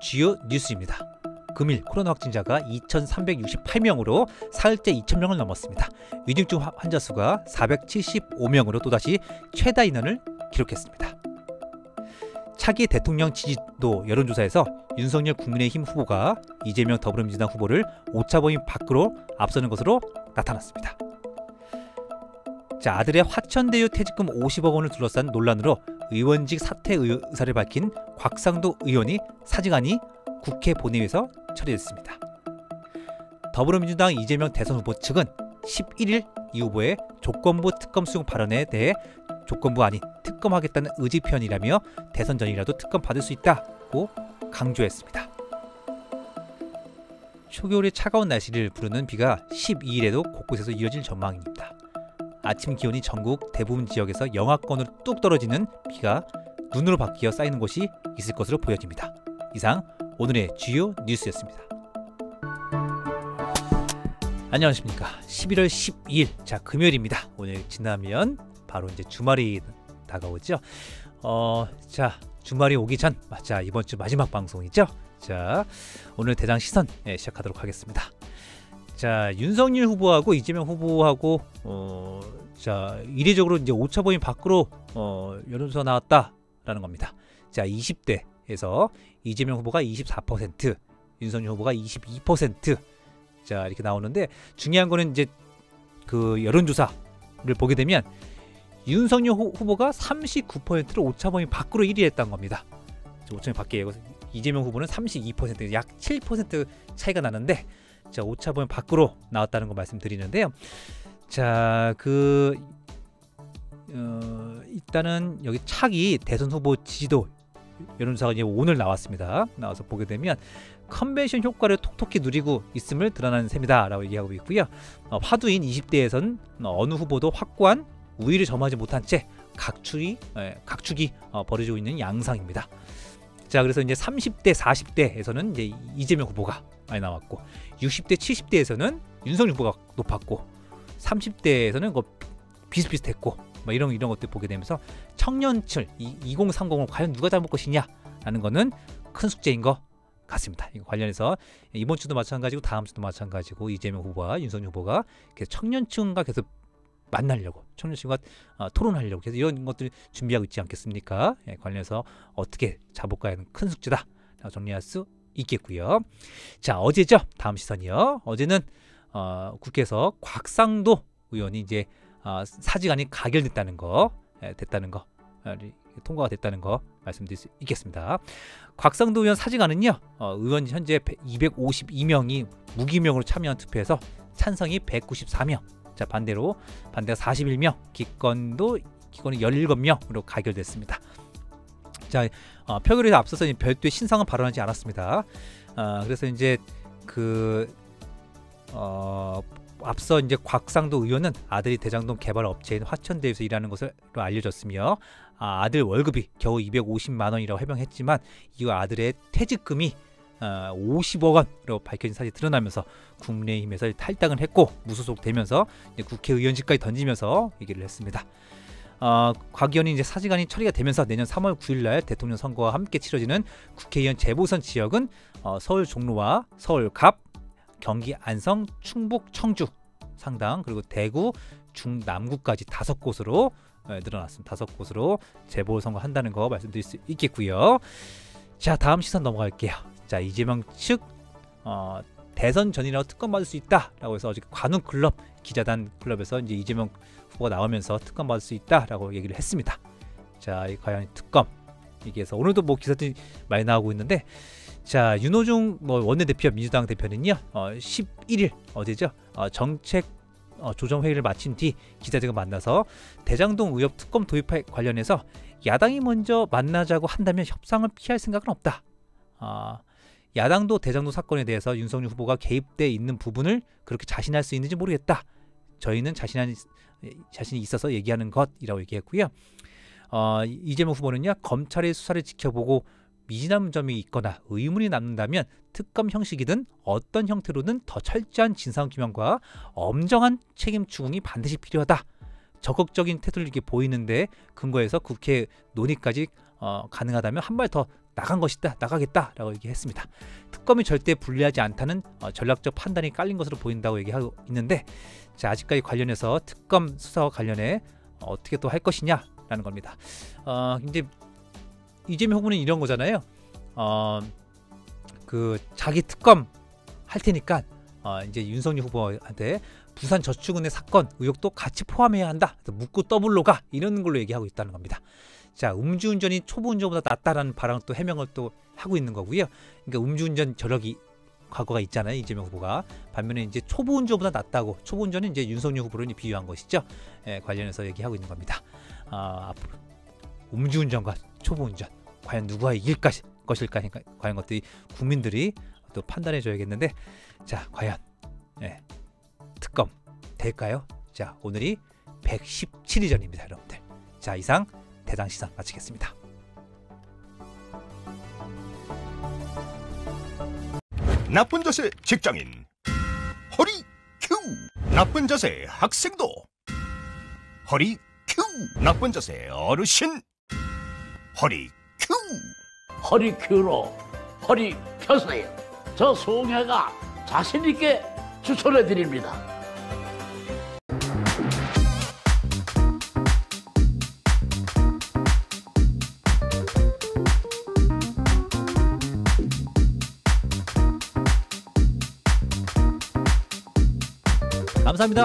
주요 뉴스입니다. 금일 코로나 확진자가 2,368명으로 사흘째 2,000명을 넘었습니다. 위중증 환자 수가 475명으로 또다시 최다 인원을 기록했습니다. 차기 대통령 지지도 여론조사에서 윤석열 국민의힘 후보가 이재명 더불어민주당 후보를 오차범위 밖으로 앞서는 것으로 나타났습니다. 자, 아들의 화천대유 퇴직금 50억 원을 둘러싼 논란으로 의원직 사퇴 의사를 밝힌 곽상도 의원이 사직안이 국회 본회의에서 처리됐습니다. 더불어민주당 이재명 대선 후보 측은 11일 이 후보의 조건부 특검 수용 발언에 대해 조건부 아닌 특검하겠다는 의지 표현이라며 대선 전이라도 특검 받을 수 있다고 강조했습니다. 초겨울의 차가운 날씨를 부르는 비가 12일에도 곳곳에서 이어질 전망입니다. 아침 기온이 전국 대부분 지역에서 영하권으로 뚝 떨어지는 비가 눈으로 바뀌어 쌓이는 곳이 있을 것으로 보여집니다. 이상 오늘의 주요 뉴스였습니다. 안녕하십니까. 11월 12일 자 금요일입니다. 오늘 지나면 바로 이제 주말이 다가오죠. 어, 자 주말이 오기 전, 자 이번 주 마지막 방송이죠. 자 오늘 대장 시선 예, 시작하도록 하겠습니다. 자 윤석열 후보하고 이재명 후보하고 어, 자, 이례적으로 이제 오차 범위 밖으로 어, 여론조사 나왔다라는 겁니다. 자, 20대에서 이재명 후보가 24%, 윤석열 후보가 22%. 자, 이렇게 나오는데 중요한 거는 이제 그 여론조사를 보게 되면 윤석열 호, 후보가 39%를 오차 범위 밖으로 1위 했던 겁니다. 오차 범위 밖에 이재명 후보는 32%, 약 7% 차이가 나는데 자, 오차 범위 밖으로 나왔다는 거 말씀드리는데요. 자, 그 어, 일단은 여기 차기 대선 후보 지지도 여론조사가 이제 오늘 나왔습니다. 나와서 보게 되면 컨벤션 효과를 톡톡히 누리고 있음을 드러나는 셈이다라고 얘기하고 있고요. 어, 화두인 20대에선 어느 후보도 확고한 우위를 점하지 못한 채 각축이 에, 예, 각축이 어, 벌어지고 있는 양상입니다. 자, 그래서 이제 30대, 40대에서는 이제 이재명 후보가 많이 나왔고 60대, 70대에서는 윤석열 후보가 높았고 30대에서는 뭐 그 비슷비슷했고 뭐 이런 이런 것들 보게 되면서 청년층 2030을 과연 누가 닮을 것이냐라는 거는 큰 숙제인 거 같습니다. 이거 관련해서 이번 주도 마찬가지고 다음 주도 마찬가지고 이재명 후보와 윤석열 후보가 계속 청년층과 계속 만나려고 청년층과 어, 토론하려고 계속 이런 것들 준비하고 있지 않겠습니까? 예, 관련해서 어떻게 잡을까 는큰 숙제다. 정리할 수 있겠고요. 자 어제죠 다음 시선이요. 어제는 어, 국회에서 곽상도 의원이 이제 어, 사직안이 가결됐다는 거 에, 예, 됐다는 거 아, 통과가 됐다는 거 말씀드릴 수 있겠습니다. 곽상도 의원 사직안은요. 어, 의원 현재 252명이 무기명으로 참여한 투표에서 찬성이 194명, 자 반대로 반대가 41명, 기권도 기권이 17명으로 가결됐습니다. 자 어, 표결에 앞서서 별도의 신상은 발언하지 않았습니다. 어, 그래서 이제 그 어, 앞서 이제 곽상도 의원은 아들이 대장동 개발 업체인 화천대유에서 일하는 것으로 알려졌으며 아, 들 월급이 겨우 250만 원이라고 해명했지만 이와 아들의 퇴직금이 어, 50억 원으로 밝혀진 사실이 드러나면서 국민의힘에서 탈당을 했고 무소속 되면서 국회의원직까지 던지면서 얘기를 했습니다. 어, 곽 의원이 이제 사직안이 처리가 되면서 내년 3월 9일날 대통령 선거와 함께 치러지는 국회의원 재보선 지역은 어, 서울 종로와 서울 갑 경기 안성, 충북, 청주 상당 그리고 대구, 중남구까지 다섯 곳으로 예, 늘어났습니다. 다섯 곳으로 재보 선거 한다는 거 말씀드릴 수 있겠고요. 자 다음 시선 넘어갈게요. 자 이재명 측 어, 대선 전이라고 특검 받을 수 있다라고 해서 어제 관훈 클럽 기자단 클럽에서 이제 이재명 후보가 나오면서 특검 받을 수 있다라고 얘기를 했습니다. 자 과연 특검 얘기해서 오늘도 뭐 기사들이 많이 나오고 있는데 자 윤호중 뭐 원내대표 민주당 대표는요 어, 11일 어제죠 어, 정책 어, 조정 회의를 마친 뒤 기자들과 만나서 대장동 의협 특검 도입 관련해서 야당이 먼저 만나자고 한다면 협상을 피할 생각은 없다. 아, 야당도 대장동 사건에 대해서 윤석열 후보가 개입돼 있는 부분을 그렇게 자신할 수 있는지 모르겠다. 저희는 자신한 자신이 있어서 얘기하는 것이라고 얘기했고요. 어, 이재명 후보는요 검찰의 수사를 지켜보고 미진한 점이 있거나 의문이 남는다면 특검 형식이든 어떤 형태로든 더 철저한 진상규명과 엄정한 책임 추궁이 반드시 필요하다. 적극적인 태도를 이렇게 보이는데 근거에서 국회 논의까지 어, 가능하다면 한 발 더 나간 것이다 나가겠다라고 얘기했습니다. 특검이 절대 불리하지 않다는 어, 전략적 판단이 깔린 것으로 보인다고 얘기하고 있는데 자, 아직까지 관련해서 특검 수사와 관련해 어떻게 또 할 것이냐라는 겁니다. 어, 이제 이재명 후보는 이런 거잖아요. 어, 그 자기 특검 할 테니까 어, 이제 윤석열 후보한테 부산 저축은행 사건 의혹도 같이 포함해야 한다. 묻고 더블로 가 이런 걸로 얘기하고 있다는 겁니다. 자 음주운전이 초보 운전보다 낫다라는 바랑 또 해명을 또 하고 있는 거고요. 그러니까 음주운전 저력이 과거가 있잖아요 이재명 후보가 반면에 이제 초보 운전보다 낫다고 초보 운전은 이제 윤석열 후보를 비유한 것이죠 예, 관련해서 얘기하고 있는 겁니다 아, 음주운전과 초보운전 과연 누가 이길 것일까 과연 것들이 국민들이 또 판단해 줘야겠는데 자 과연 네, 특검 될까요? 자 오늘이 117일 전입니다 여러분들 자 이상 대장시상 마치겠습니다 나쁜 자세 직장인 허리 큐 나쁜 자세 학생도 허리 큐 나쁜 자세 어르신 허리 큐! 허리 큐로 허리 펴세요. 저 송혜가 자신있게 추천해 드립니다. 감사합니다.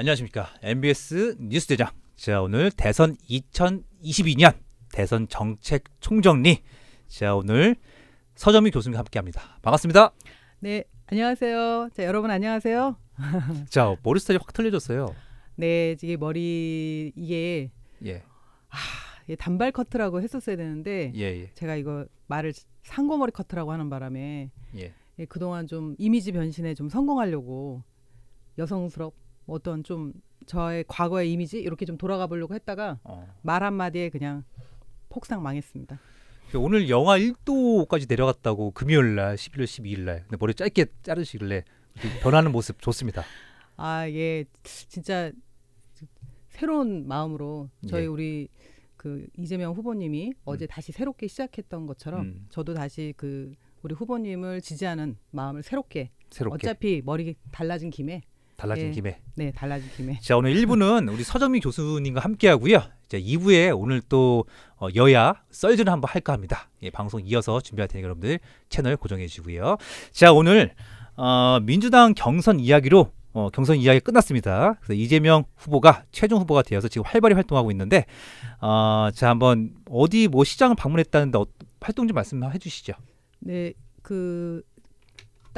안녕하십니까. MBS 뉴스대장. 자, 오늘 대선 2022년 대선 정책 총정리. 자, 오늘 서점희 교수님과 함께 합니다. 반갑습니다. 네, 안녕하세요. 자, 여러분 안녕하세요. 자, 머리 스타일이 확 틀려졌어요. 네, 이게 머리 이게 예. 아, 이 단발 커트라고 했었어야 되는데 예, 예. 제가 이거 말을 상고머리 커트라고 하는 바람에 예. 예, 그동안 좀 이미지 변신에 좀 성공하려고 여성스럽 어떤 좀 저의 과거의 이미지 이렇게 좀 돌아가 보려고 했다가 어. 말 한마디에 그냥 폭삭 망했습니다. 그 오늘 영하 1도까지 내려갔다고 금요일 날 11월 12일 날 근데 머리 짧게 자르시길래 변하는 모습 좋습니다. 아, 예. 진짜 새로운 마음으로 저희 예. 우리 그 이재명 후보님이 어제 음. 다시 새롭게 시작했던 것처럼 음. 저도 다시 그 우리 후보님을 지지하는 마음을 새롭게, 새롭게. 어차피 머리 달라진 김에 달라진 네. 김에. 네, 달라진 김에. 자, 오늘 1부는 우리 서정민 교수님과 함께 하고요. 자, 2부에 오늘 또 어, 여야 썰전을 한번 할까 합니다. 예, 방송 이어서 준비할 테니 여러분들 채널 고정해 주시고요. 자, 오늘 어, 민주당 경선 이야기로 어, 경선 이야기 끝났습니다. 그래서 이재명 후보가 최종 후보가 되어서 지금 활발히 활동하고 있는데 어, 자 한번 어디 뭐 시장을 방문했다는데 어, 활동 좀 말씀해 주시죠. 네, 그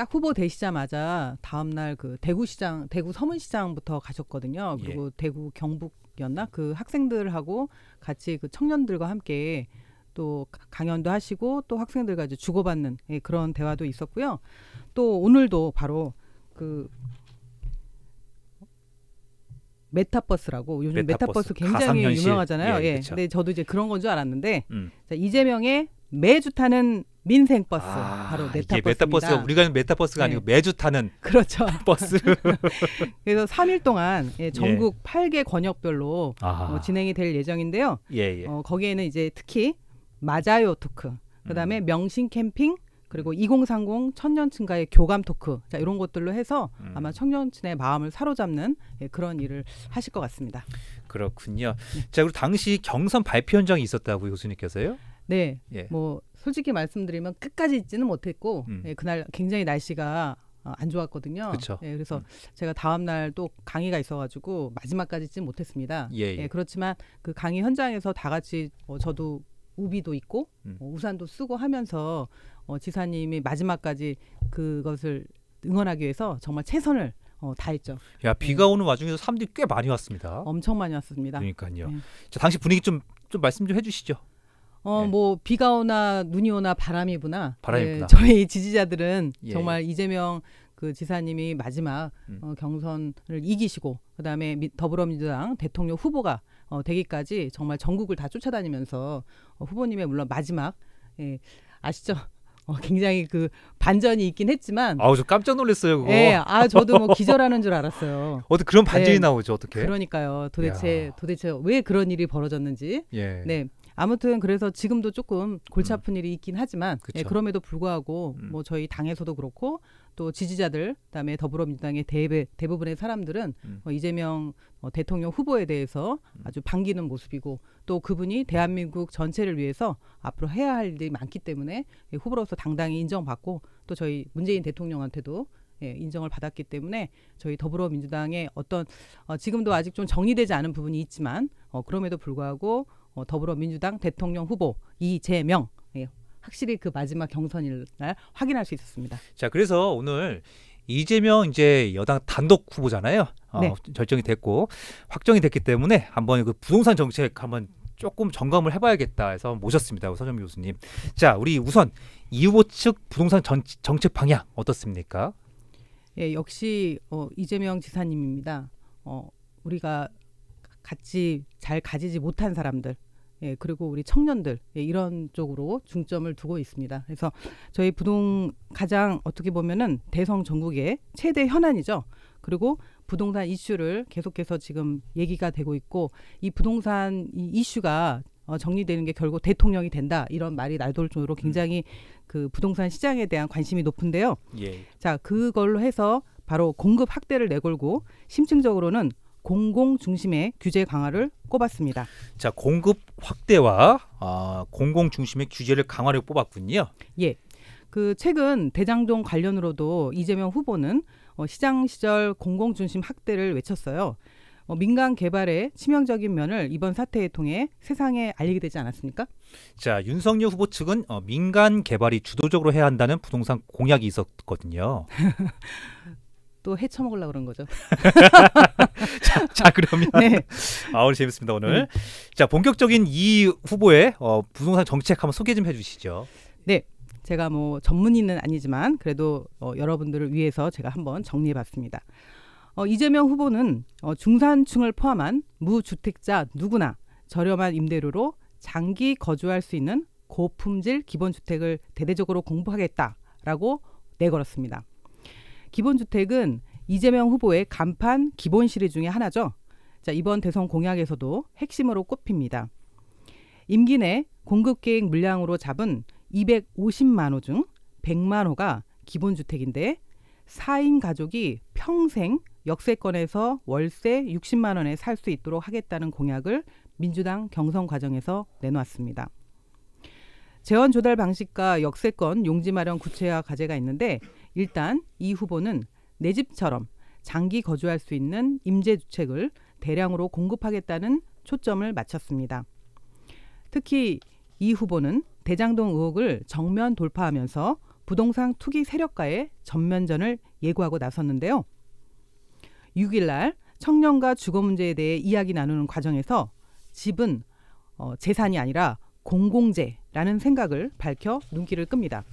딱 후보 되시자마자 다음 날그 대구시장, 대구 서문시장부터 가셨거든요. 예. 그리고 예. 대구 경북이었나 그 학생들하고 같이 그 청년들과 함께 또 강연도 하시고 또 학생들과 이제 주고받는 예, 그런 대화도 있었고요. 또 오늘도 바로 그 메타버스라고 요즘 메타버스, 메타버스 굉장히 유명하잖아요. 예, 예. 근데 저도 이제 그런 건 줄 알았는데 음. 자, 이재명의 매주 타는 민생 버스 아, 바로 메타버스 메타버스가 우리가 메타버스가 네. 아니고 매주 타는 그렇죠 버스 그래서 3일 동안 예, 예. 전국 예. 8개 권역별로 어, 진행이 될 예정인데요. 예, 어, 거기에는 이제 특히 맞아요 토크 그다음에 음. 명신 캠핑 그리고 2030 청년층과의 교감 토크 자, 이런 것들로 해서 음. 아마 청년층의 마음을 사로잡는 예, 그런 일을 하실 것 같습니다. 그렇군요. 네. 자 그리고 당시 경선 발표 현장이 있었다고 교수님께서요? 네, 예. 뭐 솔직히 말씀드리면 끝까지 있지는 못했고 음. 예, 그날 굉장히 날씨가 어, 안 좋았거든요. 예, 그래서 음. 제가 다음 날 또 강의가 있어가지고 마지막까지 있지는 못했습니다. 예, 예, 예, 그렇지만 그 강의 현장에서 다 같이 어, 저도 우비도 있고 음. 어, 우산도 쓰고 하면서 어, 지사님이 마지막까지 그것을 응원하기 위해서 정말 최선을 어, 다 했죠. 야 예. 비가 오는 와중에도 사람들이 꽤 많이 왔습니다. 엄청 많이 왔습니다. 그러니까요. 예. 자 당시 분위기 좀 좀 말씀 좀 해주시죠. 어, 예. 뭐 비가 오나 눈이 오나 바람이 부나. 바람이 예, 부나. 저희 지지자들은 예. 정말 예. 이재명 그 지사님이 마지막 음. 어, 경선을 이기시고 그다음에 미, 더불어민주당 대통령 후보가 어, 되기까지 정말 전국을 다 쫓아다니면서 어, 후보님의 물론 마지막 예, 아시죠? 어, 굉장히 그 반전이 있긴 했지만 아우 저 깜짝 놀랐어요 그거. 예, 아 저도 뭐 기절하는 줄 알았어요. 어떻게 그런 반전이 예, 나오죠 어떻게? 그러니까요. 도대체 야. 도대체 왜 그런 일이 벌어졌는지. 예. 네, 아무튼 그래서 지금도 조금 골치 음. 아픈 음. 일이 있긴 하지만 그 예, 그럼에도 불구하고 음. 뭐 저희 당에서도 그렇고 또 지지자들 그다음에 더불어민주당의 대배, 대부분의 사람들은 음. 어, 이재명 어, 대통령 후보에 대해서 음. 아주 반기는 모습이고 또 그분이 대한민국 전체를 위해서 앞으로 해야 할 일이 많기 때문에 예, 후보로서 당당히 인정받고 또 저희 문재인 대통령한테도 예, 인정을 받았기 때문에 저희 더불어민주당의 어떤 어, 지금도 아직 좀 정리되지 않은 부분이 있지만 어, 그럼에도 불구하고 어, 더불어민주당 대통령 후보 이재명 예, 확실히 그 마지막 경선일 날 확인할 수 있었습니다. 자 그래서 오늘 이재명 이제 여당 단독 후보잖아요. 어, 네. 결정이 됐고 확정이 됐기 때문에 한번 그 부동산 정책 한번 조금 점검을 해봐야겠다 해서 모셨습니다. 서점 교수님. 자 우리 우선 이 후보 측 부동산 전, 정책 방향 어떻습니까? 예, 역시 어, 이재명 지사님입니다. 어, 우리가 같이 잘 가지지 못한 사람들 예, 그리고 우리 청년들 예, 이런 쪽으로 중점을 두고 있습니다. 그래서 저희 부동 가장 어떻게 보면은 대성 전국의 최대 현안이죠. 그리고 부동산 이슈를 계속해서 지금 얘기가 되고 있고 이 부동산 이 이슈가 어, 정리되는 게 결국 대통령이 된다 이런 말이 날 돌 정도로 굉장히 음. 그 부동산 시장에 대한 관심이 높은데요. 예. 자 그걸로 해서 바로 공급 확대를 내걸고 심층적으로는 공공 중심의 규제 강화를 꼽았습니다. 자, 공급 확대와 어, 공공 중심의 규제를 강화를 뽑았군요. 예. 그 최근 대장동 관련으로도 이재명 후보는 어, 시장 시절 공공 중심 확대를 외쳤어요. 어, 민간 개발의 치명적인 면을 이번 사태에 통해 세상에 알리게 되지 않았습니까? 자, 윤석열 후보 측은 어, 민간 개발이 주도적으로 해야 한다는 부동산 공약이 있었거든요. 또 헤쳐먹으려고 그런 거죠. 자, 자, 그러면 네. 아 오늘 재밌습니다 오늘. 음. 자 본격적인 이 후보의 어, 부동산 정책 한번 소개 좀 해주시죠. 네, 제가 뭐 전문인은 아니지만 그래도 어, 여러분들을 위해서 제가 한번 정리해봤습니다. 어, 이재명 후보는 어, 중산층을 포함한 무주택자 누구나 저렴한 임대료로 장기 거주할 수 있는 고품질 기본주택을 대대적으로 공부하겠다라고 내걸었습니다. 기본주택은 이재명 후보의 간판 기본 시리 중의 하나죠. 자, 이번 대선 공약에서도 핵심으로 꼽힙니다. 임기 내 공급 계획 물량으로 잡은 250만 호 중 100만 호가 기본주택인데 4인 가족이 평생 역세권에서 월세 60만 원에 살 수 있도록 하겠다는 공약을 민주당 경선 과정에서 내놓았습니다. 재원 조달 방식과 역세권 용지 마련 구체화 과제가 있는데 일단 이 후보는 내 집처럼 장기 거주할 수 있는 임제 주택을 대량으로 공급하겠다는 초점을 맞췄습니다. 특히 이 후보는 대장동 의혹을 정면 돌파하면서 부동산 투기 세력과의 전면전을 예고하고 나섰는데요. 6일 날 청년과 주거 문제에 대해 이야기 나누는 과정에서 집은 어, 재산이 아니라 공공재 라는 생각을 밝혀 눈길을 끕니다.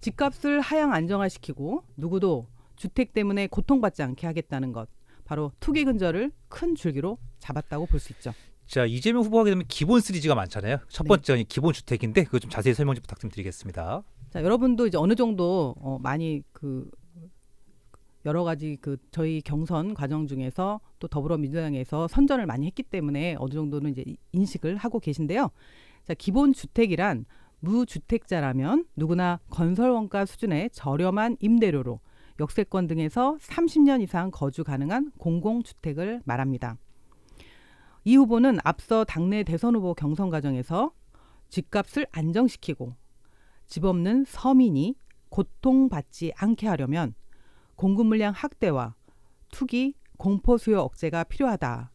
집값을 하향 안정화시키고 누구도 주택 때문에 고통받지 않게 하겠다는 것. 바로 투기 근절을 큰 줄기로 잡았다고 볼 수 있죠. 자 이재명 후보하 되면 기본 시리즈가 많잖아요. 첫 번째 네. 기본 주택인데 그거 좀 자세히 설명 좀 부탁드리겠습니다. 자 여러분도 이제 어느 정도 어, 많이 그 여러 가지 그 저희 경선 과정 중에서 또 더불어민주당에서 선전을 많이 했기 때문에 어느 정도는 이제 인식을 하고 계신데요. 자, 기본 주택이란 무주택자라면 누구나 건설 원가 수준의 저렴한 임대료로 역세권 등에서 30년 이상 거주 가능한 공공주택을 말합니다. 이 후보는 앞서 당내 대선 후보 경선 과정에서 집값을 안정시키고 집 없는 서민이 고통받지 않게 하려면 공급 물량 확대와 투기, 공포 수요 억제가 필요하다며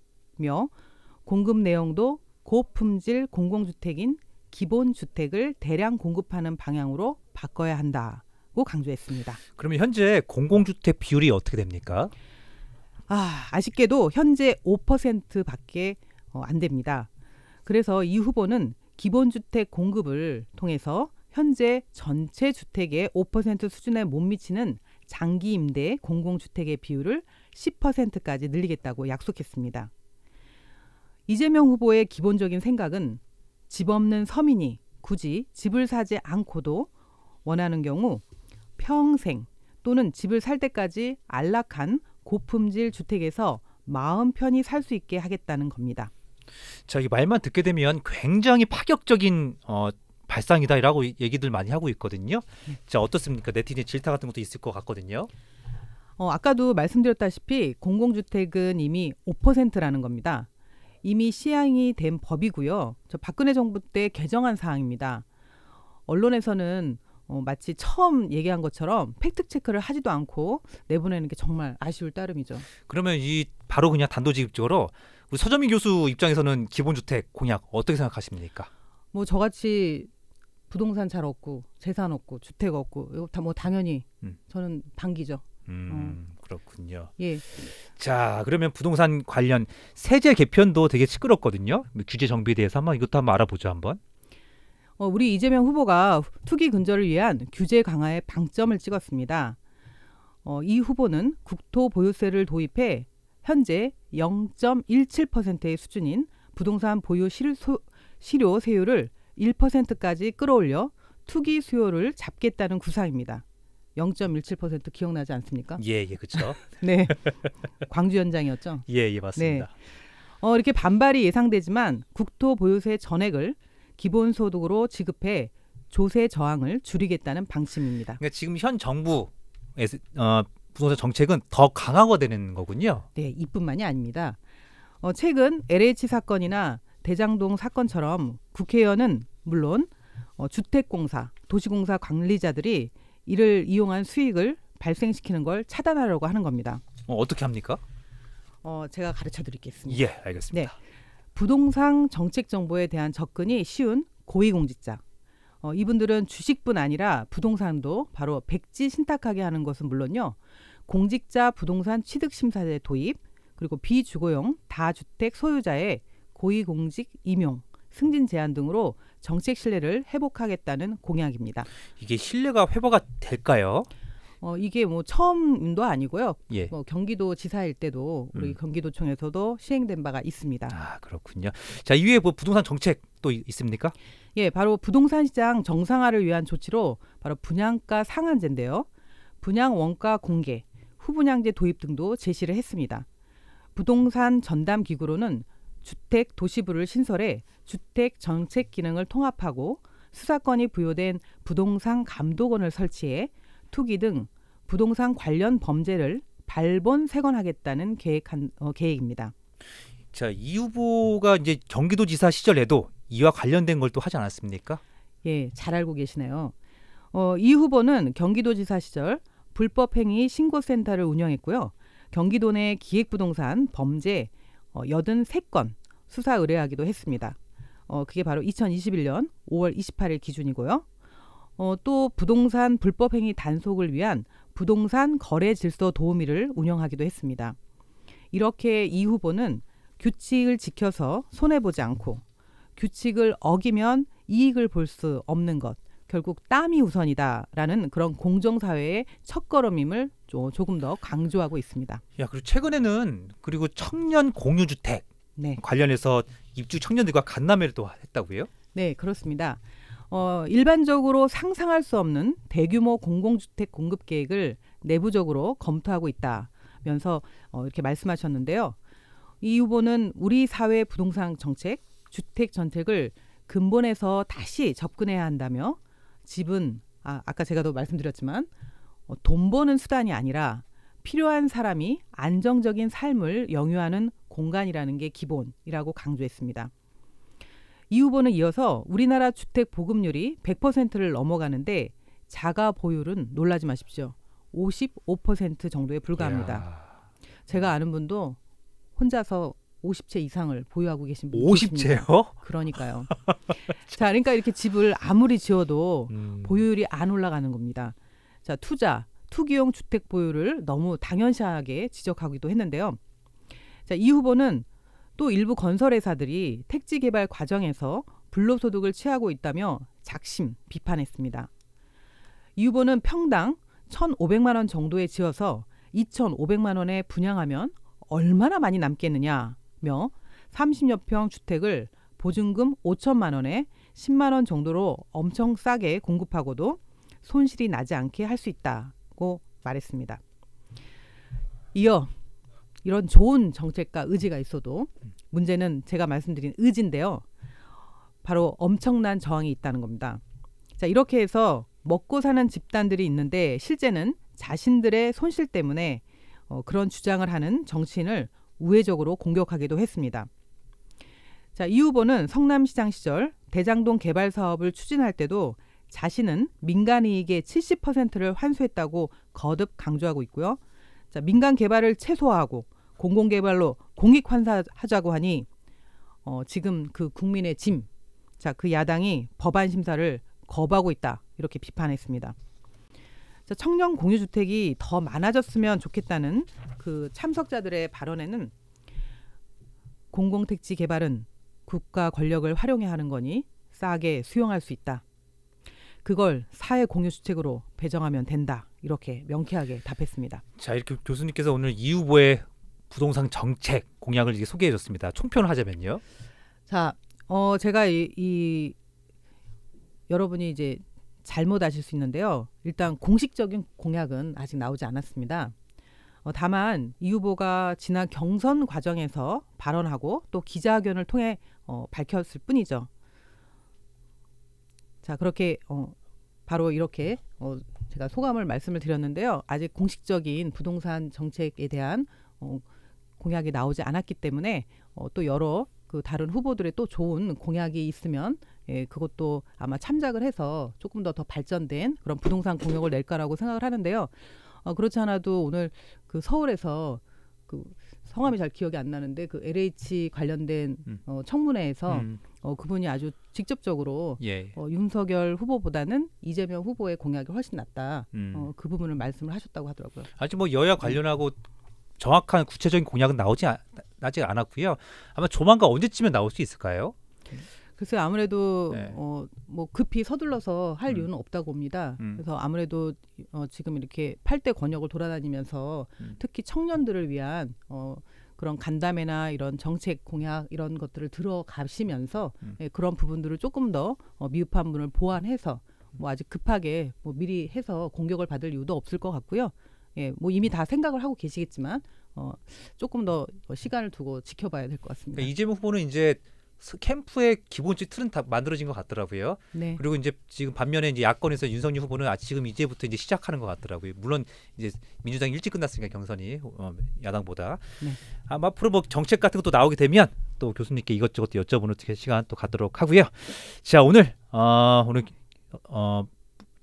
공급 내용도 고품질 공공주택인 기본 주택을 대량 공급하는 방향으로 바꿔야 한다고 강조했습니다. 그러면 현재 공공주택 비율이 어떻게 됩니까? 아, 아쉽게도 현재 5%밖에 어, 안 됩니다. 그래서 이 후보는 기본주택 공급을 통해서 현재 전체 주택의 5% 수준에 못 미치는 장기 임대 공공주택의 비율을 10%까지 늘리겠다고 약속했습니다. 이재명 후보의 기본적인 생각은 집 없는 서민이 굳이 집을 사지 않고도 원하는 경우 평생 또는 집을 살 때까지 안락한 고품질 주택에서 마음 편히 살 수 있게 하겠다는 겁니다. 자, 이 말만 듣게 되면 굉장히 파격적인 어, 발상이다라고 얘기들 많이 하고 있거든요. 네. 자, 어떻습니까? 네티즌 질타 같은 것도 있을 것 같거든요. 어, 아까도 말씀드렸다시피 공공주택은 이미 5%라는 겁니다. 이미 시행이 된 법이고요. 저 박근혜 정부 때 개정한 사항입니다. 언론에서는 어, 마치 처음 얘기한 것처럼 팩트 체크를 하지도 않고 내보내는 게 정말 아쉬울 따름이죠. 그러면 이 바로 그냥 단도직입적으로 우리 서점희 교수 입장에서는 기본주택 공약 어떻게 생각하십니까? 뭐 저같이 부동산 잘없고 재산 없고 주택 없고 이거 다 뭐 당연히 음. 저는 반기죠. 음. 어. 그렇군요. 예. 자, 그러면 부동산 관련 세제 개편도 되게 시끄럽거든요. 규제 정비에 대해서 한번 이것도 한번 알아보죠, 한번. 어, 우리 이재명 후보가 투기 근절을 위한 규제 강화에 방점을 찍었습니다. 어, 이 후보는 국토 보유세를 도입해 현재 0.17%의 수준인 부동산 보유 실소, 실효 세율을 1%까지 끌어올려 투기 수요를 잡겠다는 구사입니다. 0.17% 기억나지 않습니까? 예, 예, 그렇죠. 네. 광주 연장이었죠? 예, 예, 맞습니다. 네. 어, 이렇게 반발이 예상되지만 국토 보유세 전액을 기본 소득으로 지급해 조세 저항을 줄이겠다는 방침입니다. 그러니까 지금 현정부에 어, 부동산 정책은 더 강화되는 거군요. 네, 이뿐만이 아닙니다. 어, 최근 LH 사건이나 대장동 사건처럼 국회의원은 물론 어, 주택공사, 도시공사 관리자들이 이를 이용한 수익을 발생시키는 걸 차단하려고 하는 겁니다. 어, 떻게 합니까? 어, 제가 가르쳐 드리겠습니다. 예, 알겠습니다. 네. 부동산 정책 정보에 대한 접근이 쉬운 고위공직자. 어, 이분들은 주식뿐 아니라 부동산도 바로 백지 신탁하게 하는 것은 물론요. 공직자 부동산 취득 심사제 도입, 그리고 비주거용 다주택 소유자의 고위공직 임용, 승진 제한 등으로 정책 신뢰를 회복하겠다는 공약입니다. 이게 신뢰가 회복이 될까요? 어, 이게 뭐 처음도 아니고요. 예. 뭐 경기도 지사일 때도 우리 음. 경기도청에서도 시행된 바가 있습니다. 아 그렇군요. 자 이외에 뭐 부동산 정책 또 있습니까? 예, 바로 부동산 시장 정상화를 위한 조치로 바로 분양가 상한제인데요. 분양 원가 공개, 후분양제 도입 등도 제시를 했습니다. 부동산 전담 기구로는 주택 도시부를 신설해 주택 정책 기능을 통합하고 수사권이 부여된 부동산 감독원을 설치해 투기 등 부동산 관련 범죄를 발본 세건하겠다는 계획한 어, 계획입니다. 자, 이 후보가 이제 경기도지사 시절에도 이와 관련된 걸 또 하지 않았습니까? 예, 잘 알고 계시네요. 어, 이 후보는 경기도지사 시절 불법행위 신고센터를 운영했고요. 경기도 내 기획부동산 범죄 어, 83건 수사 의뢰하기도 했습니다. 어, 그게 바로 2021년 5월 28일 기준이고요. 어, 또 부동산 불법행위 단속을 위한 부동산 거래 질서 도우미를 운영하기도 했습니다. 이렇게 이 후보는 규칙을 지켜서 손해보지 않고 규칙을 어기면 이익을 볼 수 없는 것, 결국 땀이 우선이다라는 그런 공정사회의 첫걸음임을 조금 더 강조하고 있습니다. 야 그리고 최근에는 그리고 청년 공유 주택 네. 관련해서 입주 청년들과 간담회를 또 했다고요? 네 그렇습니다. 어, 일반적으로 상상할 수 없는 대규모 공공주택 공급 계획을 내부적으로 검토하고 있다면서 어, 이렇게 말씀하셨는데요. 이 후보는 우리 사회 부동산 정책, 주택 전책을 근본에서 다시 접근해야 한다며 집은 아, 아까 제가도 말씀드렸지만 어, 돈 버는 수단이 아니라 필요한 사람이 안정적인 삶을 영유하는 공간이라는 게 기본이라고 강조했습니다. 이 후보는 이어서 우리나라 주택 보급률이 100%를 넘어가는데 자가 보율은 놀라지 마십시오. 55% 정도에 불과합니다. 이야. 제가 아는 분도 혼자서 50채 이상을 보유하고 계신 분이 50채요? 그러니까요. 자, 그러니까 이렇게 집을 아무리 지어도 음. 보유율이 안 올라가는 겁니다. 자, 투자, 투기용 주택 보유를 너무 당연시하게 지적하기도 했는데요. 자, 이 후보는 또 일부 건설회사들이 택지 개발 과정에서 불로소득을 취하고 있다며 작심 비판했습니다. 이 후보는 평당 1,500만 원 정도에 지어서 2,500만 원에 분양하면 얼마나 많이 남겠느냐며 30여 평 주택을 보증금 5천만 원에 10만 원 정도로 엄청 싸게 공급하고도 손실이 나지 않게 할 수 있다고 말했습니다. 이어 이런 좋은 정책과 의지가 있어도 문제는 제가 말씀드린 의지인데요. 바로 엄청난 저항이 있다는 겁니다. 자, 이렇게 해서 먹고 사는 집단들이 있는데 실제는 자신들의 손실 때문에 어, 그런 주장을 하는 정치인을 우회적으로 공격하기도 했습니다. 자, 이 후보는 성남시장 시절 대장동 개발 사업을 추진할 때도 자신은 민간이익의 70%를 환수했다고 거듭 강조하고 있고요. 자, 민간 개발을 최소화하고 공공 개발로 공익 환사하자고 하니 어, 지금 그 국민의 짐, 자, 그 야당이 법안 심사를 거부하고 있다 이렇게 비판했습니다. 자, 청년 공유주택이 더 많아졌으면 좋겠다는 그 참석자들의 발언에는 공공택지 개발은 국가 권력을 활용해 하는 거니 싸게 수용할 수 있다. 그걸 사회 공유 주택으로 배정하면 된다. 이렇게 명쾌하게 답했습니다. 자, 이렇게 교수님께서 오늘 이 후보의 부동산 정책 공약을 이제 소개해 줬습니다. 총평을 하자면요. 자, 어 제가 이, 이 여러분이 이제 잘못 아실 수 있는데요. 일단 공식적인 공약은 아직 나오지 않았습니다. 어, 다만 이 후보가 지난 경선 과정에서 발언하고 또 기자회견을 통해 어, 밝혔을 뿐이죠. 자 그렇게 어, 바로 이렇게 어, 제가 소감을 말씀을 드렸는데요. 아직 공식적인 부동산 정책에 대한 어, 공약이 나오지 않았기 때문에 어, 또 여러 그 다른 후보들의 또 좋은 공약이 있으면 예, 그것도 아마 참작을 해서 조금 더 더 발전된 그런 부동산 공약을 낼까라고 생각을 하는데요. 어, 그렇지 않아도 오늘 그 서울에서 그 성함이 잘 기억이 안 나는데 그 LH 관련된 음. 어, 청문회에서 음. 어, 그분이 아주 직접적으로 예. 어, 윤석열 후보보다는 이재명 후보의 공약이 훨씬 낫다. 음. 어, 그 부분을 말씀을 하셨다고 하더라고요. 아직 뭐 여야 관련하고 정확한 구체적인 공약은 나오지 아, 나지 않았고요. 아마 조만간 언제쯤에 나올 수 있을까요? 글쎄 아무래도 네. 어뭐 급히 서둘러서 할 음. 이유는 없다고 봅니다. 음. 그래서 아무래도 어 지금 이렇게 팔대 권역을 돌아다니면서 음. 특히 청년들을 위한 어 그런 간담회나 이런 정책 공약 이런 것들을 들어가시면서 음. 예, 그런 부분들을 조금 더 어, 미흡한 분을 보완해서 음. 뭐 아직 급하게 뭐 미리 해서 공격을 받을 이유도 없을 것 같고요. 예, 뭐 이미 다 생각을 하고 계시겠지만 어 조금 더 시간을 두고 지켜봐야 될 것 같습니다. 그러니까 이재명 후보는 이제 캠프의 기본적 틀은 다 만들어진 것 같더라고요. 네. 그리고 이제 지금 반면에 이제 야권에서 윤석열 후보는 아 지금 이제부터 이제 시작하는 것 같더라고요. 물론 이제 민주당이 일찍 끝났으니까 경선이 어, 야당보다 네. 아마 앞으로 뭐 정책 같은 것도 나오게 되면 또 교수님께 이것저것 여쭤보는 시간 또 갖도록 하고요. 자 오늘 어, 오늘 어,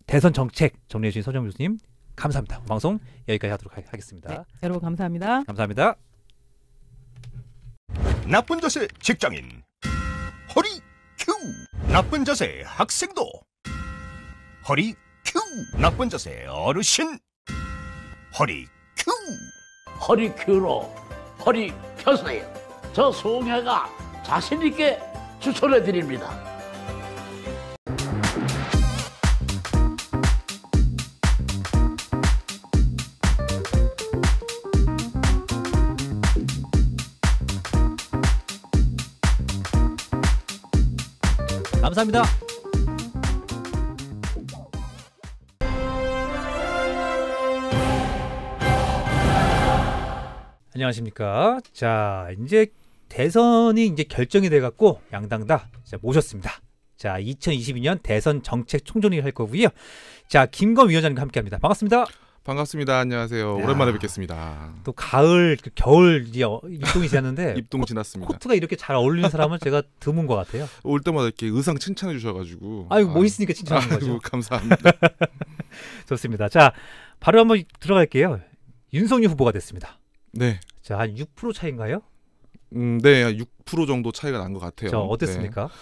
대선 정책 정리해 주신 서정 교수님 감사합니다. 방송 여기까지 하도록 하, 겠습니다 네, 여러분 감사합니다. 감사합니다. 나쁜 듯의 직장인. 허리 큐 나쁜 자세 학생도 허리 큐 나쁜 자세 어르신 허리 큐 허리 큐로 허리 펴세요 저 송혜가 자신있게 추천해 드립니다 감사합니다. 안녕하십니까. 자, 이제 대선이 이제 결정이 돼갖고 양당 다 모셨습니다. 자, 2022년 대선 정책 총정리를 할 거고요. 자, 김건 위원장님과 함께합니다. 반갑습니다. 반갑습니다. 안녕하세요. 야, 오랜만에 뵙겠습니다. 또 가을, 그 겨울 어, 입동이 지났는데 입동 지났습니다. 코트가 이렇게 잘 어울리는 사람은 제가 드문 것 같아요. 올 때마다 이렇게 의상 칭찬해 주셔가지고 아유 아, 멋있으니까 칭찬하는 아이고, 거죠. 감사합니다. 좋습니다. 자 바로 한번 들어갈게요. 윤석열 후보가 됐습니다. 네. 자한 6% 차인가요? 음, 네, 6% 정도 차이가 난 것 같아요. 자, 어땠습니까? 네.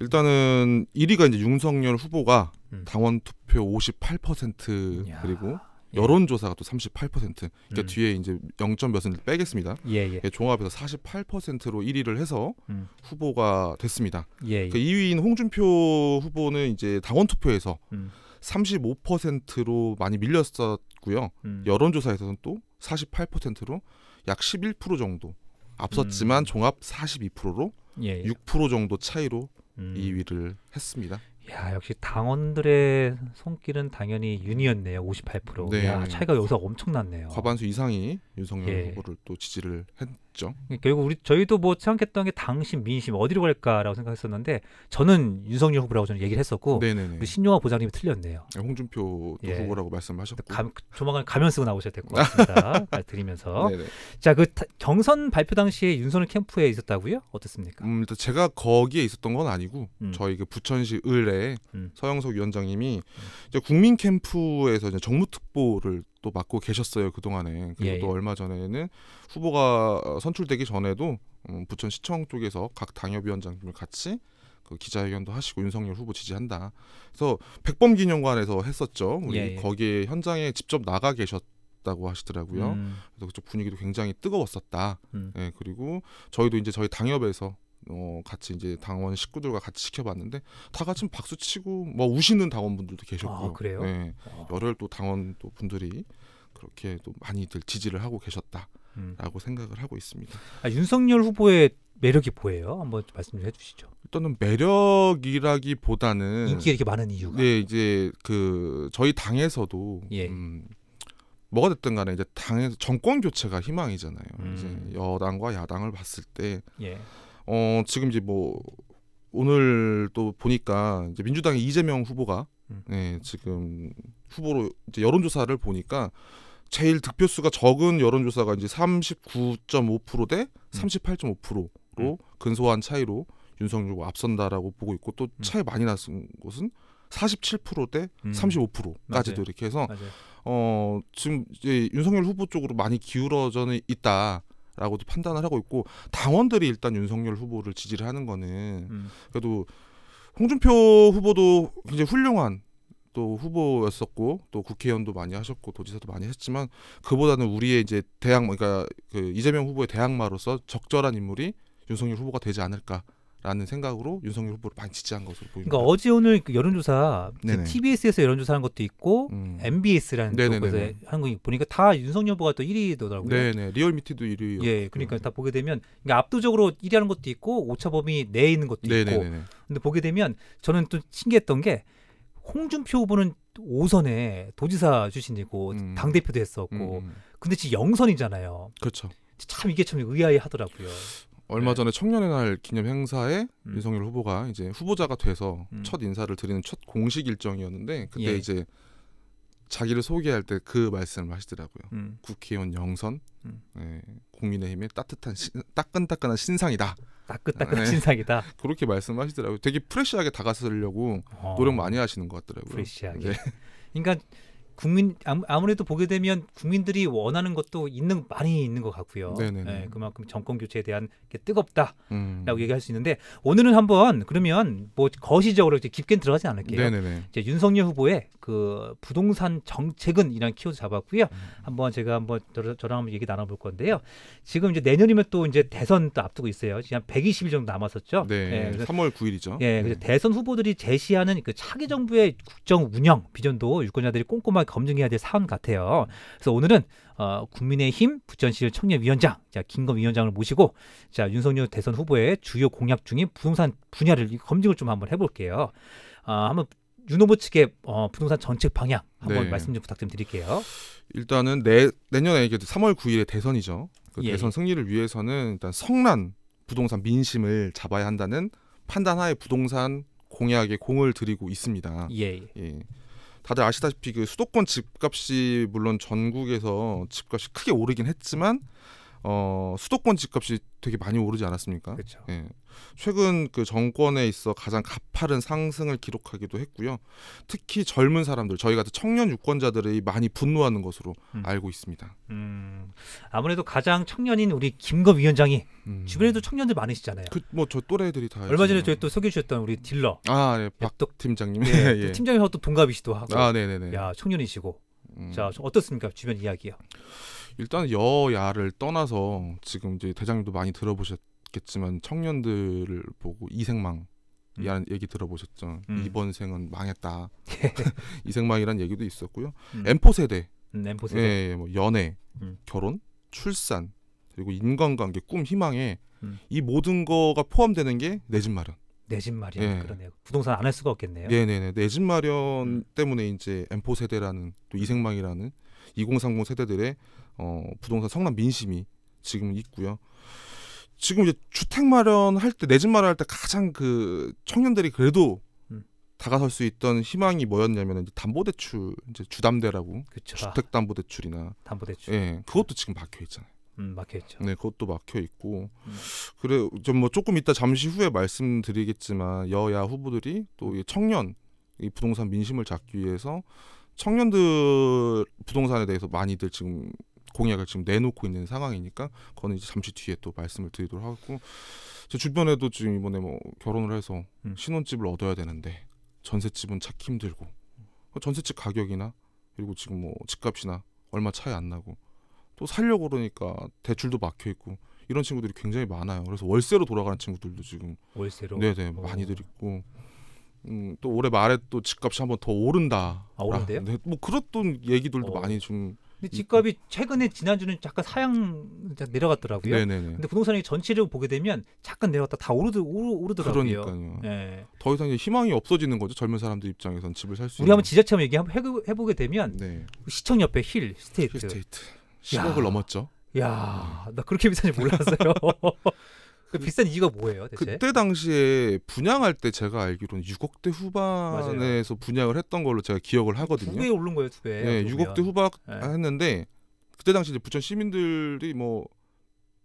일단은 1위가 이제 윤석열 후보가 음. 당원 투표 58% 야. 그리고 예. 여론조사가 또 38%. 그러니까 음. 뒤에 이제 0점 몇을 빼겠습니다. 예, 예. 예 종합에서 48%로 1위를 해서 음. 후보가 됐습니다. 예, 예. 그 그러니까 2위인 홍준표 후보는 이제 당원 투표에서 음. 35%로 많이 밀렸었고요. 음. 여론조사에서는 또 48%로 약 11% 정도 앞섰지만 음. 종합 42%로 6% 정도 차이로 2위를 음. 했습니다. 야 역시 당원들의 손길은 당연히 윤이었네요. 58%. 네. 야 차이가 여기서 엄청났네요. 과반수 이상이 윤석열 예. 후보를 또 지지를 했, 있죠. 예, 결국 우리 저희도 뭐 생각했던 게 당심, 민심 어디로 갈까라고 생각했었는데 저는 윤석열 후보라고 저는 얘기를 했었고 신용화 보장님이 틀렸네요. 네, 홍준표 예. 후보라고 말씀하셨고 가, 조만간 가면 쓰고 나오셔야 될것 같습니다. 드리면서 자그 경선 발표 당시에 윤석열 캠프에 있었다고요? 어떻습니까? 음, 일단 제가 거기에 있었던 건 아니고 음. 저희 그 부천시 을에 음. 서영석 위원장님이 음. 국민 캠프에서 정무특보를 또 맡고 계셨어요 그 동안에 그리고 예, 또 예. 얼마 전에는 후보가 어, 선출되기 전에도 음, 부천 시청 쪽에서 각 당협위원장님을 같이 그 기자회견도 하시고 윤석열 후보 지지한다. 그래서 백범기념관에서 했었죠. 우리 예, 예, 거기에 현장에 직접 나가 계셨. 다고 하시더라고요. 음. 그래서 그쪽 분위기도 굉장히 뜨거웠었다. 음. 예, 그리고 저희도 이제 저희 당협에서 어, 같이 이제 당원 식구들과 같이 시켜봤는데 다 같이 박수 치고 뭐 우시는 당원분들도 계셨고요. 아, 그래요? 네, 아. 열혈 또 당원 또 분들이 그렇게 또 많이들 지지를 하고 계셨다라고 음. 생각을 하고 있습니다. 아, 윤석열 후보의 매력이 보여요? 한번 말씀 좀 해주시죠. 일단은 매력이라기보다는 인기 이렇게 많은 이유가 네 이제 그 저희 당에서도 예. 음, 뭐가 됐든 간에 이제 당에서 정권 교체가 희망이잖아요. 음. 이제 여당과 야당을 봤을 때. 예. 어, 지금 이제 뭐 오늘 또 보니까 이제 민주당의 이재명 후보가 음. 예, 지금 후보로 이제 여론조사를 보니까 제일 득표수가 적은 여론조사가 이제 39.5%대 38.5%로 음. 음. 근소한 차이로 윤석열 후보 앞선다라고 보고 있고 또 음. 차이 많이 났은 것은 47%대 음. 35%까지도 이렇게 해서 맞아요. 어 지금 이제 윤석열 후보 쪽으로 많이 기울어져 있다. 라고도 판단을 하고 있고 당원들이 일단 윤석열 후보를 지지를 하는 거는 음. 그래도 홍준표 후보도 굉장히 훌륭한 또 후보였었고 또 국회의원도 많이 하셨고 도지사도 많이 했지만 그보다는 우리의 이제 대항 그러니까 그 이재명 후보의 대항마로서 적절한 인물이 윤석열 후보가 되지 않을까 라는 생각으로 윤석열 후보를 많이 지지한 것으로 보입니다. 그러니까 어제 오늘 그 여론조사 그 TBS에서 여론조사 한 것도 있고 음. MBS라는 쪽에서 한거 보니까 다 윤석열 후보가 또 1위더라고요. 네네 리얼미티도 1위. 예, 그러니까 다 보게 되면 그러니까 압도적으로 1위하는 것도 있고 오차 범위 내에 있는 것도 네네네. 있고. 근데 보게 되면 저는 또 신기했던 게 홍준표 후보는 5선에 도지사 출신이고 음. 당 대표도 했었고 음. 음, 음. 근데 지금 영선이잖아요. 그렇죠. 참 이게 참 의아해 하더라고요. 얼마 네. 전에 청년의 날 기념 행사에 음. 윤석열 후보가 이제 후보자가 돼서 음. 첫 인사를 드리는 첫 공식 일정이었는데 그때 예. 이제 자기를 소개할 때 그 말씀을 하시더라고요. 음. 국회의원 영선 예, 국민의힘의 따뜻한 시, 따끈따끈한 신상이다. 따끈따끈한 예. 신상이다. 그렇게 말씀하시더라고요. 되게 프레시하게 다가서려고 어. 노력 많이 하시는 것 같더라고요. 프레시하게. 네. 그러니까 국민 아무래도 보게 되면 국민들이 원하는 것도 있는 많이 있는 것 같고요. 네, 그만큼 정권 교체에 대한 게 뜨겁다라고 음. 얘기할 수 있는데 오늘은 한번 그러면 뭐 거시적으로 이제 깊게 들어가지 않을게요. 네네네. 이제 윤석열 후보의 그 부동산 정책은 이런 키워드 잡았고요. 음. 한번 제가 한번 저랑 한번 얘기 나눠볼 건데요. 지금 이제 내년이면 또 이제 대선 또 앞두고 있어요. 지금 한 120일 정도 남았었죠. 네, 네 3월 9일이죠. 예, 네, 그래서 대선 후보들이 제시하는 그 차기 정부의 국정 운영 비전도 유권자들이 꼼꼼하게 검증해야 될 사안 같아요. 그래서 오늘은 어, 국민의힘 부천시 의 청년위원장 자김검 위원장을 모시고 자 윤석열 대선 후보의 주요 공약 중인 부동산 분야를 검증을 좀 한번 해볼게요. 아, 한번 윤 후보 측의 어, 부동산 정책 방향 한번 네. 말씀 좀 부탁 좀 드릴게요. 일단은 내, 내년에 이게 3월 9일에 대선이죠. 그 예. 대선 승리를 위해서는 일단 성난 부동산 민심을 잡아야 한다는 판단하에 부동산 공약에 공을 들이고 있습니다. 예. 예. 예. 다들 아시다시피 그 수도권 집값이 물론 전국에서 집값이 크게 오르긴 했지만 어 수도권 집값이 되게 많이 오르지 않았습니까? 그렇죠. 예. 최근 그 정권에 있어 가장 가파른 상승을 기록하기도 했고요. 특히 젊은 사람들, 저희 같은 청년 유권자들이 많이 분노하는 것으로 음. 알고 있습니다. 음, 아무래도 가장 청년인 우리 김검 위원장이 음. 주변에도 청년들 많으시잖아요. 그, 뭐 저 또래들이 다. 얼마 전에 저희 또 소개해 주셨던 우리 딜러. 아, 예, 박 예, 또, 팀장님. 예, 예, 예. 팀장님하고 또 동갑이시도 하고. 아, 네네네. 야, 청년이시고. 음. 자, 어떻습니까? 주변 이야기요. 일단 여야를 떠나서 지금 이제 대장님도 많이 들어보셨. 아겠지만 청년들을 보고 이생망 이라는 음. 얘기 들어보셨죠. 음. 이번 생은 망했다. 예. 이생망이란 얘기도 있었고요. 음. M4 세대. 음, M4 세대. 예, 예 뭐 연애, 음. 결혼, 출산, 그리고 인간관계, 꿈, 희망에 음. 이 모든 거가 포함되는 게 내 집 마련. 내집 마련 예. 그러네요. 부동산 안 할 수가 없겠네요. 네, 네, 네. 내집 마련 음. 때문에 이제 M4 세대라는 또 이생망이라는 2030 세대들의 어, 부동산 성난 민심이 지금 있고요. 지금 이제 주택 마련할 때 내 집 마련할 때 가장 그 청년들이 그래도 음. 다가설 수 있던 희망이 뭐였냐면 이제 담보대출 이제 주담대라고 그쵸. 주택담보대출이나 담보대출 예 그것도 지금 막혀 있잖아요. 음, 막혀 있죠. 네, 그것도 막혀 있고 음. 그래 좀 뭐 조금 이따 잠시 후에 말씀드리겠지만 여야 후보들이 또 이 청년 이 부동산 민심을 잡기 위해서 청년들 부동산에 대해서 많이들 지금 공약을 지금 내놓고 있는 상황이니까 그거는 이제 잠시 뒤에 또 말씀을 드리도록 하고 제 주변에도 지금 이번에 뭐 결혼을 해서 음. 신혼집을 얻어야 되는데 전셋집은 찾기 힘들고 뭐 전셋집 가격이나 그리고 지금 뭐 집값이나 얼마 차이 안 나고 또 살려고 그러니까 대출도 막혀 있고 이런 친구들이 굉장히 많아요. 그래서 월세로 돌아가는 친구들도 지금 월세로 네네 오. 많이들 어. 있고 음, 또 올해 말에 또 집값이 한번 더 오른다. 아, 오른대요? 아, 네, 뭐그렇던 얘기들도 어. 많이 좀 근데 집값이 최근에 지난주는 잠깐 사양 내려갔더라고요. 네네네. 근데 부동산이 전체적으로 보게 되면 잠깐 내려갔다 다 오르드 오르, 더라고요 그러니까요. 네. 더 이상 이제 희망이 없어지는 거죠. 젊은 사람들 입장에선 집을 살 수. 있는. 우리 있는. 한번 지자체만 얘기 한번 해 보게 되면 네. 시청 옆에 힐 스테이트. 힐 스테이트. 10억을 야. 넘었죠. 야, 나 그렇게 비싼지 몰랐어요. 그 비싼 이유가 뭐예요, 대체? 그때 당시에 분양할 때 제가 알기로는 6억대 후반에서 맞아요. 분양을 했던 걸로 제가 기억을 하거든요. 두배 오른 거예요, 두 배. 네, 6억대 후반 네. 했는데 그때 당시 이제 부천 시민들이 뭐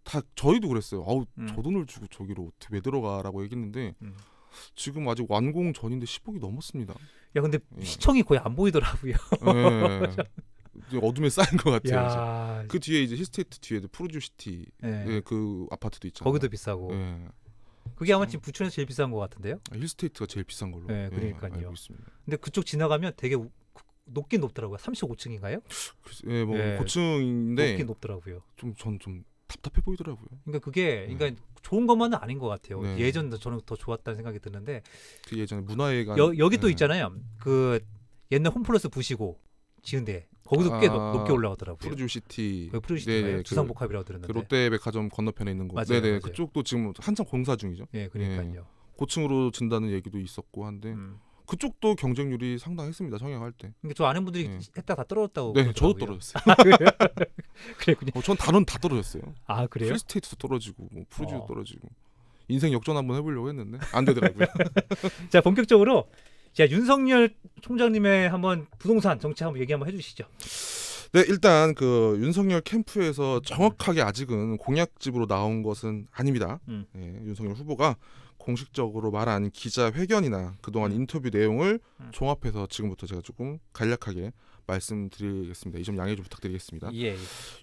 다 저희도 그랬어요. 아우 음. 저 돈을 주고 저기로 어떻게 왜 들어가라고 얘기했는데 음. 지금 아직 완공 전인데 10억이 넘었습니다. 야 근데 예. 시청이 거의 안 보이더라고요. 예. 어둠에 쌓인 것 같아요. 그 뒤에 이제 히스테이트 뒤에도 프로듀시티 네. 예. 예, 그 아파트도 있잖아요. 거기도 비싸고. 예. 그게 아마 지금 부천에서 제일 비싼 것 같은데요. 힐스테이트가 아, 제일 비싼 걸로. 네, 그러니까요. 알 근데 그쪽 지나가면 되게 그, 높긴 높더라고요. 35층인가요? 예, 뭐 예. 고층인데 높긴 높더라고요. 좀 전 좀 답답해 보이더라고요. 그러니까 그게 그러니까 좋은 것만은 아닌 것 같아요. 네. 예전 도 저는 더 좋았다는 생각이 드는데 그 예전에 문화회관 여, 여기 또 예. 있잖아요. 그 옛날 홈플러스 부시고 지은데 거기도 꽤 아, 높, 게 올라가더라고요. 프로듀시티, 그 프로시티 주상복합이라고 그 들었는데 그 롯데백화점 건너편에 있는 곳. 네네 그쪽도 지금 한창 공사 중이죠. 예, 그러니까요. 예, 고층으로 준다는 얘기도 있었고 한데 음. 그쪽도 경쟁률이 상당했습니다. 성형할 때. 근데 저 아는 분들이 예. 했다 다 떨어졌다고. 네, 저도 떨어졌어요. 그래군요 어, 전 단원 다 떨어졌어요. 아 그래요? 프스테이트도 떨어지고 뭐 프로듀도 어. 떨어지고 인생 역전 한번 해보려고 했는데 안 되더라고요. 자 본격적으로 자 윤석열 총장님의 한번 부동산 정책 한번 얘기 한번 해주시죠. 네, 일단 그 윤석열 캠프에서 정확하게 아직은 공약집으로 나온 것은 아닙니다. 음. 예, 윤석열 후보가 공식적으로 말한 기자 회견이나 그동안 음. 인터뷰 내용을 음. 종합해서 지금부터 제가 조금 간략하게 말씀드리겠습니다. 이 점 양해 좀 부탁드리겠습니다. 예, 예.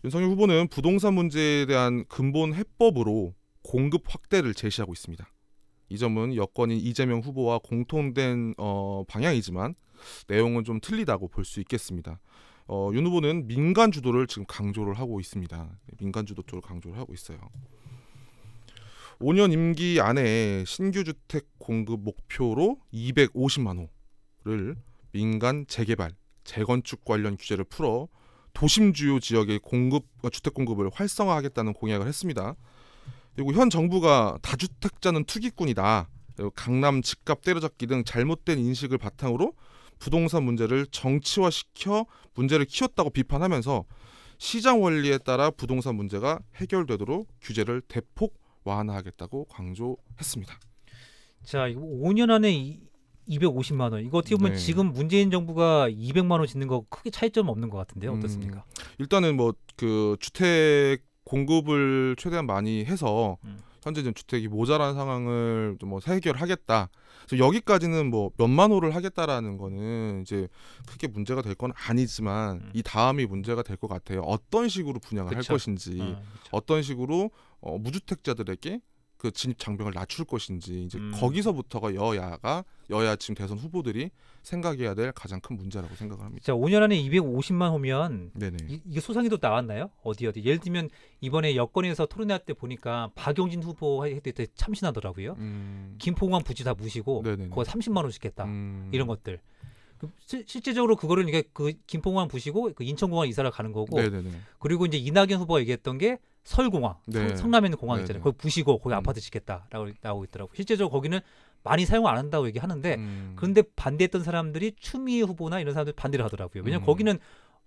윤석열 후보는 부동산 문제에 대한 근본 해법으로 공급 확대를 제시하고 있습니다. 이 점은 여권인 이재명 후보와 공통된 어, 방향이지만 내용은 좀 틀리다고 볼 수 있겠습니다. 어, 윤 후보는 민간 주도를 지금 강조를 하고 있습니다. 네, 민간 주도 쪽을 강조를 하고 있어요. 5년 임기 안에 신규 주택 공급 목표로 250만 호를 민간 재개발, 재건축 관련 규제를 풀어 도심 주요 지역의 공급 어, 주택 공급을 활성화하겠다는 공약을 했습니다. 그리고 현 정부가 다주택자는 투기꾼이다. 강남 집값 때려잡기 등 잘못된 인식을 바탕으로 부동산 문제를 정치화시켜 문제를 키웠다고 비판하면서 시장 원리에 따라 부동산 문제가 해결되도록 규제를 대폭 완화하겠다고 강조했습니다. 자, 5년 뭐 안에 250만 원. 이거 어떻게 보면 네. 지금 문재인 정부가 200만 원 짓는 거 크게 차이점 없는 것 같은데요. 어떻습니까? 음, 일단은 뭐 그 주택 공급을 최대한 많이 해서 음. 현재 지금 주택이 모자란 상황을 좀 뭐 해결하겠다. 그래서 여기까지는 뭐 몇만 호를 하겠다라는 거는 이제 크게 문제가 될 건 아니지만 음. 이 다음이 문제가 될 것 같아요. 어떤 식으로 분양을 그쵸. 할 것인지, 아, 어떤 식으로 어, 무주택자들에게 그 진입 장벽을 낮출 것인지 이제 음. 거기서부터가 여야가 여야 지금 대선 후보들이 생각해야 될 가장 큰 문제라고 생각을 합니다. 자, 5년 안에 250만 호면 네네. 이, 이게 소상이도 나왔나요? 어디 어디? 예를 들면 이번에 여권에서 토론회 때 보니까 박용진 후보 할때 참신하더라고요. 음. 김포공항 부지 다 무시고 네네네. 거기 30만 원씩 했다. 음. 이런 것들. 그, 시, 실제적으로 그거를 이게 그 김포공항 부시고 그 인천공항 이사를 가는 거고 네네네. 그리고 이제 이낙연 후보가 얘기했던 게 설공항 네. 성남에 있는 공항 네, 있잖아요. 네. 거기 부시고 거기 음. 아파트 짓겠다라고 나오고 있더라고. 실제적으로 거기는 많이 사용 안 한다고 얘기하는데 음. 그런데 반대했던 사람들이 추미애 후보나 이런 사람들 반대를 하더라고요. 왜냐면 음. 거기는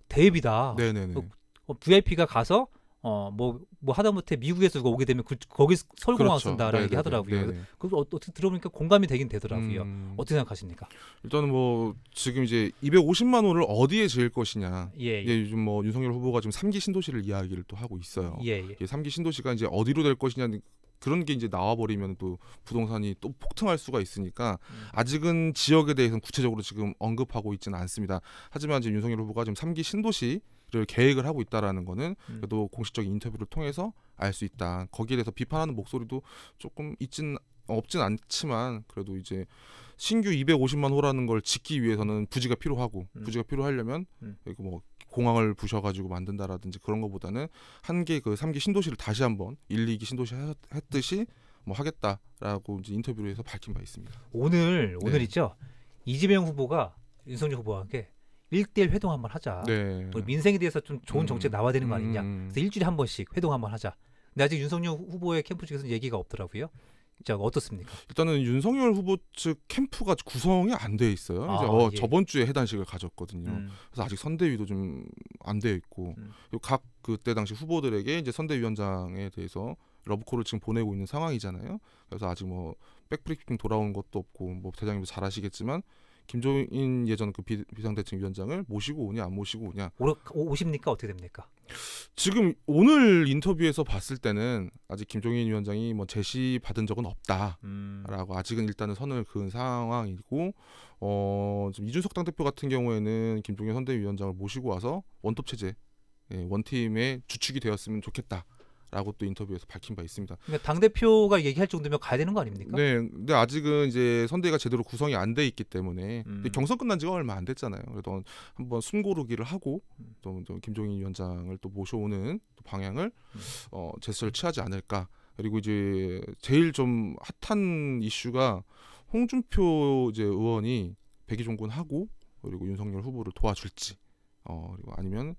대입이다. 네네네. 네, 그, 어, VIP가 가서 어뭐뭐 뭐 하다못해 미국에서 오게 되면 그, 거기 서울공항 그렇죠. 쓴다라는 네, 네, 네. 얘기 하더라고요. 그래서 어떻게 들어보니까 공감이 되긴 되더라고요. 음... 어떻게 생각하십니까? 일단 뭐 지금 이제 250만 원을 어디에 지을 것이냐. 예, 예. 요즘 뭐 윤석열 후보가 지금 3기 신도시를 이야기를 또 하고 있어요. 예, 예. 3기 신도시가 이제 어디로 될 것이냐 는 그런 게 이제 나와버리면 또 부동산이 또 폭등할 수가 있으니까 음. 아직은 지역에 대해서는 구체적으로 지금 언급하고 있지는 않습니다. 하지만 지금 윤석열 후보가 지금 3기 신도시 계획을 하고 있다라는 거는 음. 그래도 공식적인 인터뷰를 통해서 알 수 있다. 거기에 대해서 비판하는 목소리도 조금 있진 없진 않지만 그래도 이제 신규 250만 호라는 걸 짓기 위해서는 부지가 필요하고 음. 부지가 필요하려면 음. 뭐 공항을 부셔가지고 만든다라든지 그런 거보다는 한 개 그3기 신도시를 다시 한번 1, 2기 신도시 했듯이 뭐 하겠다라고 이제 인터뷰를해서 밝힌 바 있습니다. 오늘 오늘이죠 네. 이재명 후보가 윤석열 후보와 함께 일대일 회동 한번 하자. 네. 우리 민생에 대해서 좀 좋은 정책 음. 나와야 되는 거 아니냐. 음. 그래서 일주일에 한 번씩 회동 한번 하자. 근데 아직 윤석열 후보의 캠프 측에서는 얘기가 없더라고요. 자 어떻습니까? 일단은 윤석열 후보 측 캠프가 구성이 안 돼 있어요. 아, 이제 어, 예. 저번 주에 해단식을 가졌거든요. 음. 그래서 아직 선대위도 좀안돼 있고 음. 각 그때 당시 후보들에게 이제 선대위원장에 대해서 러브콜을 지금 보내고 있는 상황이잖아요. 그래서 아직 뭐 백브리핑 돌아온 것도 없고 뭐 대장님도 잘 아시겠지만 김종인 예전 그 비, 상대책위원장을 모시고 오냐 안 모시고 오냐 오, 오십니까 어떻게 됩니까? 지금 오늘 인터뷰에서 봤을 때는 아직 김종인 위원장이 뭐 제시 받은 적은 없다라고 음. 아직은 일단은 선을 그은 상황이고 어 지금 이준석 당대표 같은 경우에는 김종인 선대위원장을 모시고 와서 원톱 체제 예, 원팀의 주축이 되었으면 좋겠다. 라고 또 인터뷰에서 밝힌 바 있습니다. 그러니까 당 대표가 얘기할 정도면 가야 되는 거 아닙니까? 네, 근데 아직은 이제 선대가 제대로 구성이 안 돼 있기 때문에 음. 경선 끝난 지가 얼마 안 됐잖아요. 그래도 한번 숨고르기를 하고 또, 음. 또 김종인 위원장을 또 모셔오는 또 방향을 음. 어, 제스를 취하지 않을까. 그리고 이제 제일 좀 핫한 이슈가 홍준표 이제 의원이 백의종군하고 그리고 윤석열 후보를 도와줄지, 어 그리고 아니면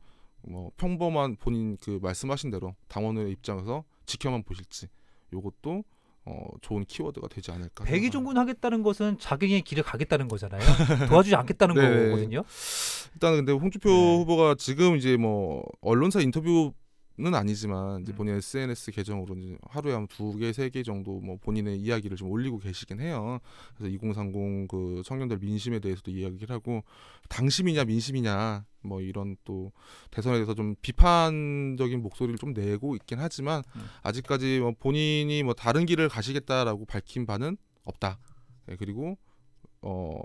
뭐 평범한 본인 그 말씀하신 대로 당원의 입장에서 지켜만 보실지 요것도 어, 좋은 키워드가 되지 않을까. 백의종군 하겠다는 것은 자기의 길을 가겠다는 거잖아요. 도와주지 않겠다는 네. 거거든요. 일단 근데 홍준표 네. 후보가 지금 이제 뭐 언론사 인터뷰 는 아니지만 이제 음. 본인 의 SNS 계정으로 이제 하루에 한 두 개 세 개 정도 뭐 본인의 이야기를 좀 올리고 계시긴 해요. 그래서 2030 그 청년들 민심에 대해서도 이야기를 하고 당심이냐 민심이냐 뭐 이런 또 대선에 대해서 좀 비판적인 목소리를 좀 내고 있긴 하지만 음. 아직까지 뭐 본인이 뭐 다른 길을 가시겠다라고 밝힌 바는 없다. 예, 그리고 어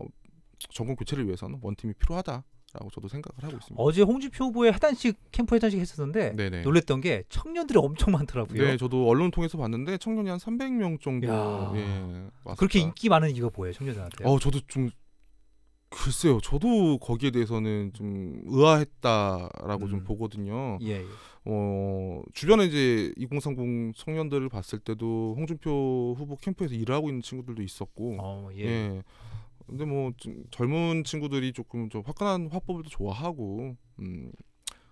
정권 교체를 위해서는 원팀이 필요하다. 라고 저도 생각을 하고 있습니다. 어제 홍준표 후보의 해단식 캠프 해단식 했었는데 네네. 놀랬던 게 청년들이 엄청 많더라고요. 네, 저도 언론 통해서 봤는데 청년이 한 300명 정도 예, 그렇게 인기 많은 이유가 뭐예요, 청년들한테? 어, 저도 좀 글쎄요, 저도 거기에 대해서는 좀 의아했다라고 음. 좀 보거든요. 예, 예. 어, 주변에 이제 2030 청년들을 봤을 때도 홍준표 후보 캠프에서 일하고 있는 친구들도 있었고, 어, 예. 예. 근데 뭐 젊은 친구들이 조금 좀 화끈한 화법을 좋아하고 음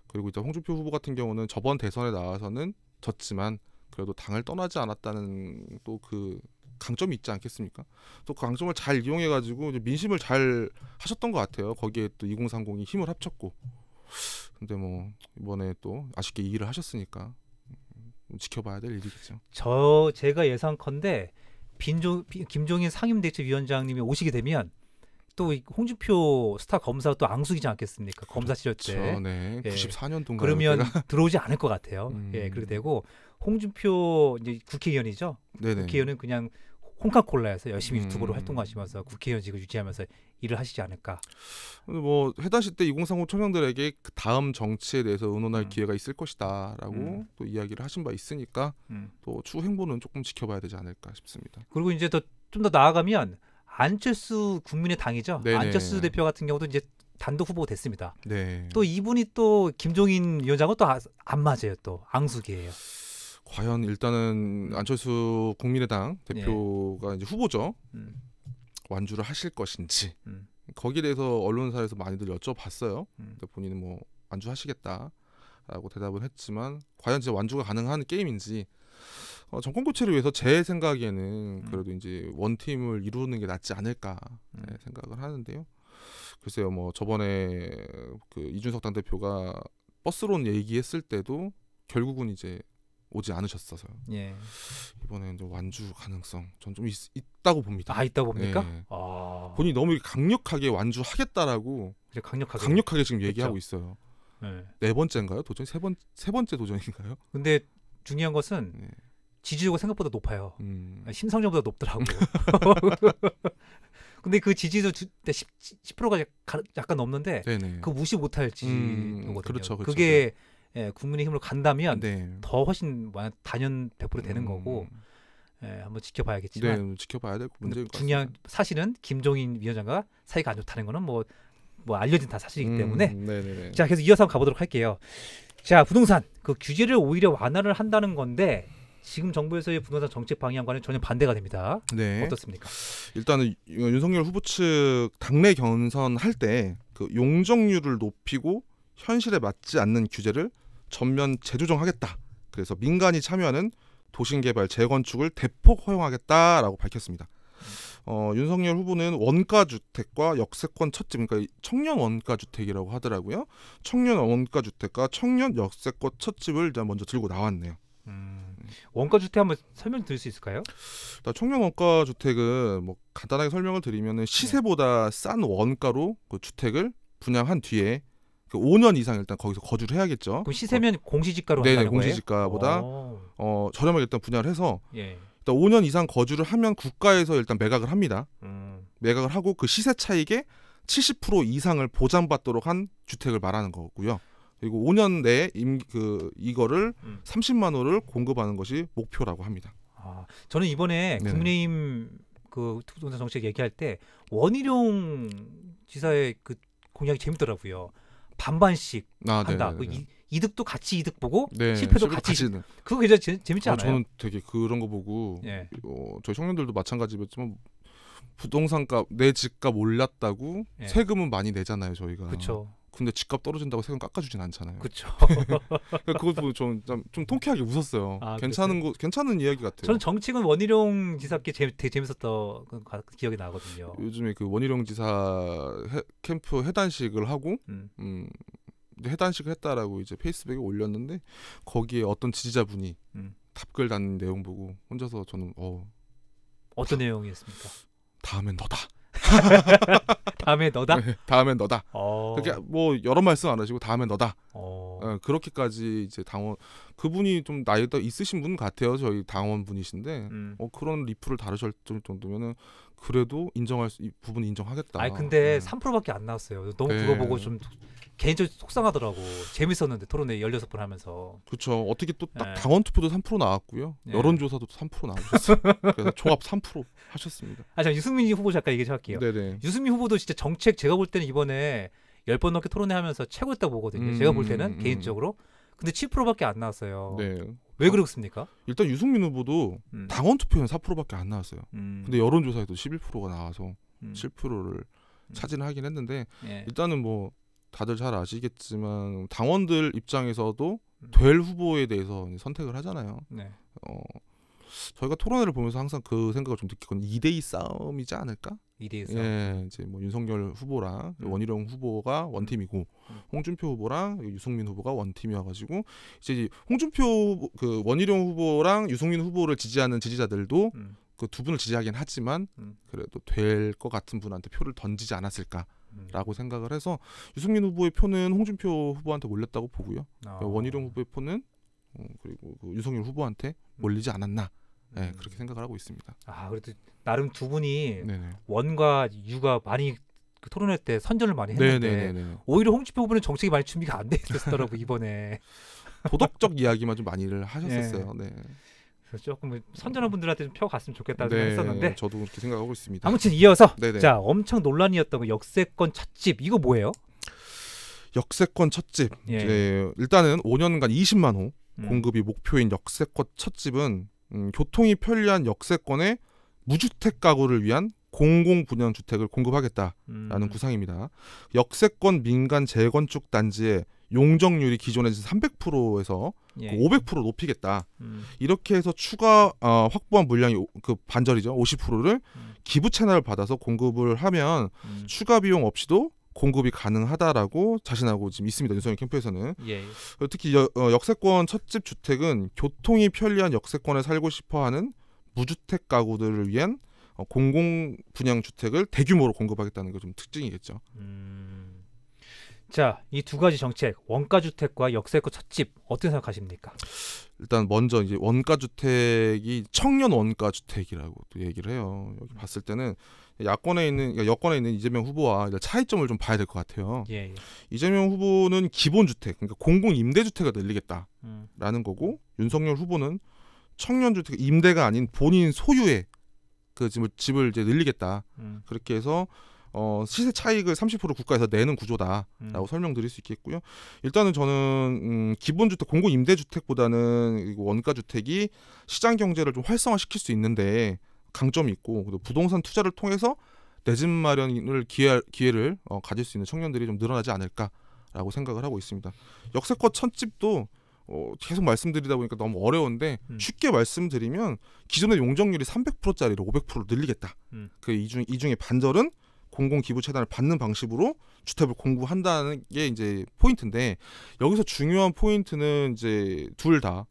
그리고 이제 홍준표 후보 같은 경우는 저번 대선에 나와서는 졌지만 그래도 당을 떠나지 않았다는 또 그 강점이 있지 않겠습니까? 또그 강점을 잘 이용해 가지고 민심을 잘 하셨던 것 같아요. 거기에 또 2030이 힘을 합쳤고 근데 뭐 이번에 또 아쉽게 2위를 하셨으니까 음, 지켜봐야 될 일이겠죠. 저 제가 예상컨대 빈종, 김종인 상임대책위원장님이 오시게 되면 또 홍준표 스타 검사 또 앙숙이지 않겠습니까? 검사 시절 때. 죠 그렇죠. 네. 예. 9 4년도인 그러면 때가. 들어오지 않을 것 같아요. 예, 음. 예, 그렇게 되고 홍준표 이제 국회의원이죠. 네네. 국회의원은 그냥 콩카콜라에서 열심히 유튜브로 음. 활동하시면서 국회의원직을 유지하면서 일을 하시지 않을까. 뭐 해다시 때2030 청년들에게 그 다음 정치에 대해서 의논할 음. 기회가 있을 것이다라고 음. 또 이야기를 하신 바 있으니까 음. 또 추후 행보는 조금 지켜봐야 되지 않을까 싶습니다. 그리고 이제 더 좀 더 나아가면 안철수 국민의 당이죠. 네네. 안철수 대표 같은 경우도 이제 단독 후보 됐습니다. 네. 또 이분이 또 김종인 위원장은 또안 아, 맞아요. 또 앙숙이에요. 과연 일단은 안철수 국민의당 예. 대표가 이제 후보죠. 음. 완주를 하실 것인지 음. 거기에 대해서 언론사에서 많이들 여쭤봤어요. 음. 본인은 뭐 완주하시겠다라고 대답을 했지만 과연 진짜 완주가 가능한 게임인지 어, 정권 교체를 위해서 제 생각에는 음. 그래도 이제 원 팀을 이루는 게 낫지 않을까 음. 네, 생각을 하는데요. 글쎄요, 뭐 저번에 그 이준석 당 대표가 버스론 얘기했을 때도 결국은 이제 오지 않으셨어서요. 예. 이번에 이제 완주 가능성 전 좀 있다고 봅니다. 아 있다고 봅니까? 예. 예. 아... 본인이 너무 강력하게 완주하겠다라고 그래, 강력하게 강력하게 지금 얘기하고 있어요. 네. 네 번째인가요? 도전 세번 세 번째 도전인가요? 근데 중요한 것은 네. 지지도가 생각보다 높아요. 음. 심상정보다 높더라고. 근데 그 지지도 주, 10, 10%가 약간 넘는데 네네. 그 무시 못할 지지거든요 음, 그렇죠, 그렇죠. 그게 네. 예, 국민의힘으로 간다면 네. 더 훨씬 단연 100% 되는 음. 거고 예, 한번 지켜봐야겠지만 네, 지켜봐야 될 문제인 것 중요한 같습니다. 사실은 김종인 위원장과 사이가 안 좋다는 거는 뭐뭐 뭐 알려진 다 사실이기 음, 때문에 음, 자 그래서 이어서 한번 가보도록 할게요. 자 부동산 그 규제를 오히려 완화를 한다는 건데 지금 정부에서의 부동산 정책 방향과는 전혀 반대가 됩니다. 네. 어떻습니까? 일단은 윤석열 후보 측 당내 경선 할 때 그 용적률을 높이고 현실에 맞지 않는 규제를 전면 재조정하겠다. 그래서 민간이 참여하는 도심개발 재건축을 대폭 허용하겠다라고 밝혔습니다. 어, 윤석열 후보는 원가주택과 역세권 첫집, 그러니까 청년 원가주택이라고 하더라고요. 청년 원가주택과 청년 역세권 첫집을 먼저 들고 나왔네요. 음, 원가주택 한번 설명 드릴 수 있을까요? 청년 원가주택은 뭐 간단하게 설명을 드리면 시세보다 싼 원가로 그 주택을 분양한 뒤에 5년 그 이상 일단 거기서 거주를 해야겠죠. 그럼 시세면 어, 공시지가로 한다는 공시지가보다 어, 저렴하게 일단 분양을 해서 예. 일단 5년 이상 거주를 하면 국가에서 일단 매각을 합니다. 음. 매각을 하고 그 시세 차익의 70% 이상을 보장받도록 한 주택을 말하는 거고요. 그리고 5년 내에 임, 그 이거를 음. 30만 호를 공급하는 것이 목표라고 합니다. 아, 저는 이번에 네네. 국민의힘 그 부동산 정책 얘기할 때 원희룡 지사의 그 공약이 재밌더라고요. 반반씩 아, 네, 한다. 네, 그 네, 이, 이득도 같이 이득 보고 네, 실패도 같이 같이 그거 굉장히 재, 재밌지 아, 않아요? 저는 되게 그런 거 보고 예. 어, 저희 청년들도 마찬가지였지만 부동산값 내 집값 올랐다고 예. 세금은 많이 내잖아요 저희가. 그렇죠. 근데 집값 떨어진다고 세금 깎아주진 않잖아요. 그렇죠. 그것 보면 좀좀 좀 통쾌하게 웃었어요. 아, 괜찮은 그렇거 괜찮은 이야기 같아요. 저는 정치군 원희룡 지사께 되게 재밌었던 그, 기억이 나거든요. 요즘에 그 원희룡 지사 해, 캠프 해단식을 하고 음. 음 해단식을 했다라고 이제 페이스북에 올렸는데 거기에 어떤 지지자분이 음. 답글 단 내용 보고 혼자서 저는 어 어떤 다, 내용이었습니까? 다음엔 너다. 다음에 너다. 네, 다음에 너다. 어. 그렇게 뭐 여러 말씀 안 하시고 다음에 너다. 어... 네, 그렇게까지 이제 당원 그분이 좀 나이가 있으신 분 같아요. 저희 당원 분이신데 음. 어, 그런 리플을 다루실 정도면은 그래도 인정할 수, 이 부분 인정하겠다. 아 근데 네. 3%밖에 안 나왔어요. 너무 네. 그거 보고 좀 개인적으로 속상하더라고. 재밌었는데 토론회 16번 하면서. 그렇죠. 어떻게 또 딱 당원 네. 투표도 3% 나왔고요. 네. 여론조사도 3% 나오셨어요. 그래서 총합 3% 하셨습니다. 아, 자 유승민 후보 잠깐 얘기 좀 할게요. 네네. 유승민 후보도 진짜 정책 제가 볼 때는 이번에 10번 넘게 토론회 하면서 최고였다 보거든요. 음, 제가 볼 때는 음, 음, 음. 개인적으로. 근데 7%밖에 안 나왔어요. 네. 왜 아, 그렇습니까? 일단 유승민 후보도 음. 당원 투표는 4%밖에 안 나왔어요. 음. 근데 여론조사에도 11%가 나와서 7%를 차지는 하긴 했는데 예. 일단은 뭐 다들 잘 아시겠지만 당원들 입장에서도 음. 될 후보에 대해서 선택을 하잖아요. 네. 어, 저희가 토론회를 보면서 항상 그 생각을 좀느끼거든 2대2 싸움이지 않을까? 2대2 예, 싸움. 예, 이제 뭐 윤석열 후보랑 음. 원희룡 후보가 원팀이고 음. 음. 홍준표 후보랑 유승민 후보가 원팀이어 가지고 이제 홍준표 그 원희룡 후보랑 유승민 후보를 지지하는 지지자들도 음. 그두 분을 지지하긴 하지만 음. 그래도 될 것 같은 분한테 표를 던지지 않았을까? 라고 생각을 해서 유승민 후보의 표는 홍준표 후보한테 몰렸다고 보고요. 아. 그러니까 원희룡 후보의 표는 어, 그리고 그 유승민 후보한테 음. 몰리지 않았나. 네, 그렇게 생각을 하고 있습니다. 아, 그래도 나름 두 분이 네네. 원과 유가 많이 그 토론회 때 선전을 많이 했는데 네네네네. 오히려 홍준표 후보는 정책이 많이 준비가 안 돼 있었더라고 이번에. 도덕적 이야기만 좀 많이를 하셨었어요. 네. 네. 그래서 조금 선전한 분들한테 좀 펴 갔으면 좋겠다고 네, 했었는데 저도 그렇게 생각하고 있습니다. 아무튼 이어서 네네. 자 엄청 논란이었던 역세권 첫집 이거 뭐예요? 역세권 첫집 예. 이 네, 일단은 5년간 20만 호 음. 공급이 목표인 역세권 첫집은 음, 교통이 편리한 역세권의 무주택 가구를 위한 공공 분양 주택을 공급하겠다라는 음. 구상입니다. 역세권 민간 재건축 단지에 용적률이 기존에 300%에서 예. 그500% 높이겠다. 음. 이렇게 해서 추가 어, 확보한 물량이 그 반절이죠. 50%를 음. 기부 채널을 받아서 공급을 하면 음. 추가 비용 없이도 공급이 가능하다라고 자신하고 지금 있습니다. 윤석열 캠프에서는 예. 특히 여, 어, 역세권 첫 집 주택은 교통이 편리한 역세권에 살고 싶어하는 무주택 가구들을 위한 어, 공공 분양 주택을 대규모로 공급하겠다는 게 좀 특징이겠죠. 음. 자, 이 두 가지 정책, 원가 주택과 역세권 첫집 어떻게 생각하십니까? 일단 먼저 이제 원가 주택이 청년 원가 주택이라고 또 얘기를 해요. 여기 음. 봤을 때는 야권에 있는 그러니까 여권에 있는 이재명 후보와 차이점을 좀 봐야 될 것 같아요. 예, 예. 이재명 후보는 기본 주택, 그러니까 공공 임대 주택을 늘리겠다라는 음. 거고 윤석열 후보는 청년 주택 임대가 아닌 본인 소유의 그 집을 집을 이제 늘리겠다. 음. 그렇게 해서 어, 시세 차익을 30% 국가에서 내는 구조다라고 음. 설명드릴 수 있겠고요. 일단은 저는 음, 기본주택, 공공 임대주택보다는 원가 주택이 시장 경제를 좀 활성화시킬 수 있는데 강점이 있고 그리고 부동산 투자를 통해서 내집 마련을 기회, 기회를 어, 가질 수 있는 청년들이 좀 늘어나지 않을까라고 생각을 하고 있습니다. 역세권 천집도 어, 계속 말씀드리다 보니까 너무 어려운데 음. 쉽게 말씀드리면 기존의 용적률이 300%짜리를 500% 늘리겠다. 음. 그 이중 이중의 반절은 공공 기부 채단을 받는 방식으로 주택을 공급한다는게 이제 포인트인데 여기서 중요한 포인트는 이제 둘 다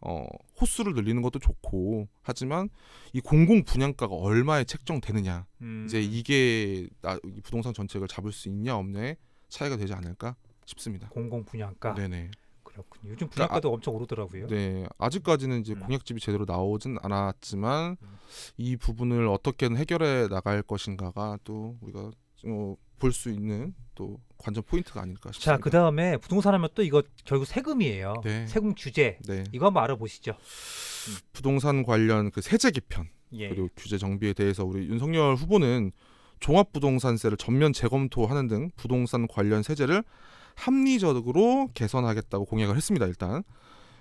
어, 호수를 늘리는 것도 좋고 하지만 이 공공 분양가가 얼마에 책정되느냐 음. 이제 이게 나, 부동산 정책을 잡을 수 있냐 없냐의 차이가 되지 않을까 싶습니다. 공공 분양가. 네네. 그렇군요. 요즘 분양가도 그러니까, 아, 엄청 오르더라고요. 네, 아직까지는 이제 음. 공약집이 제대로 나오진 않았지만 음. 이 부분을 어떻게든 해결해 나갈 것인가가 또 우리가 어, 뭐 볼 수 있는 또 관전 포인트가 아닐까 싶습니다. 자, 그 다음에 부동산 하면 또 이거 결국 세금이에요. 네. 세금 규제. 네. 이거 한번 알아보시죠. 음. 부동산 관련 그 세제 개편 예. 그리고 규제 정비에 대해서 우리 윤석열 후보는 종합부동산세를 전면 재검토하는 등 부동산 관련 세제를 합리적으로 개선하겠다고 공약을 했습니다. 일단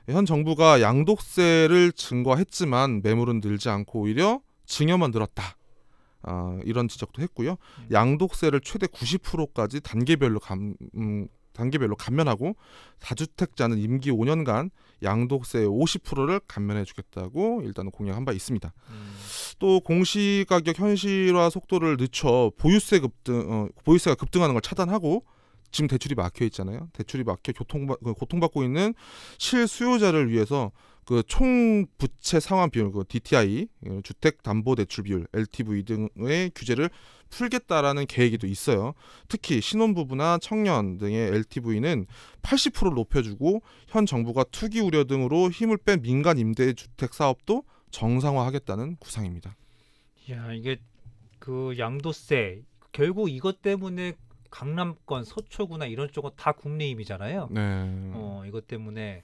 현 정부가 양도세를 증가했지만 매물은 늘지 않고 오히려 증여만 늘었다. 아, 이런 지적도 했고요. 음. 양도세를 최대 90%까지 단계별로 감, 음, 단계별로 감면하고 다주택자는 임기 5년간 양도세의 50%를 감면해주겠다고 일단 공약한 바 있습니다. 음. 또 공시가격 현실화 속도를 늦춰 보유세 급등 어, 보유세가 급등하는 걸 차단하고 지금 대출이 막혀 있잖아요. 대출이 막혀 교통 그 고통받고 있는 실수요자를 위해서 그 총 부채 상환 비율, 그 DTI, 주택담보대출 비율, LTV 등의 규제를 풀겠다라는 계획이 또 있어요. 특히 신혼부부나 청년 등의 LTV는 80%를 높여주고 현 정부가 투기 우려 등으로 힘을 뺀 민간 임대주택 사업도 정상화하겠다는 구상입니다. 야 이게 그 양도세 결국 이것 때문에 강남권, 서초구나 이런 쪽은 다국내힘이잖아요 네. 어, 이것 때문에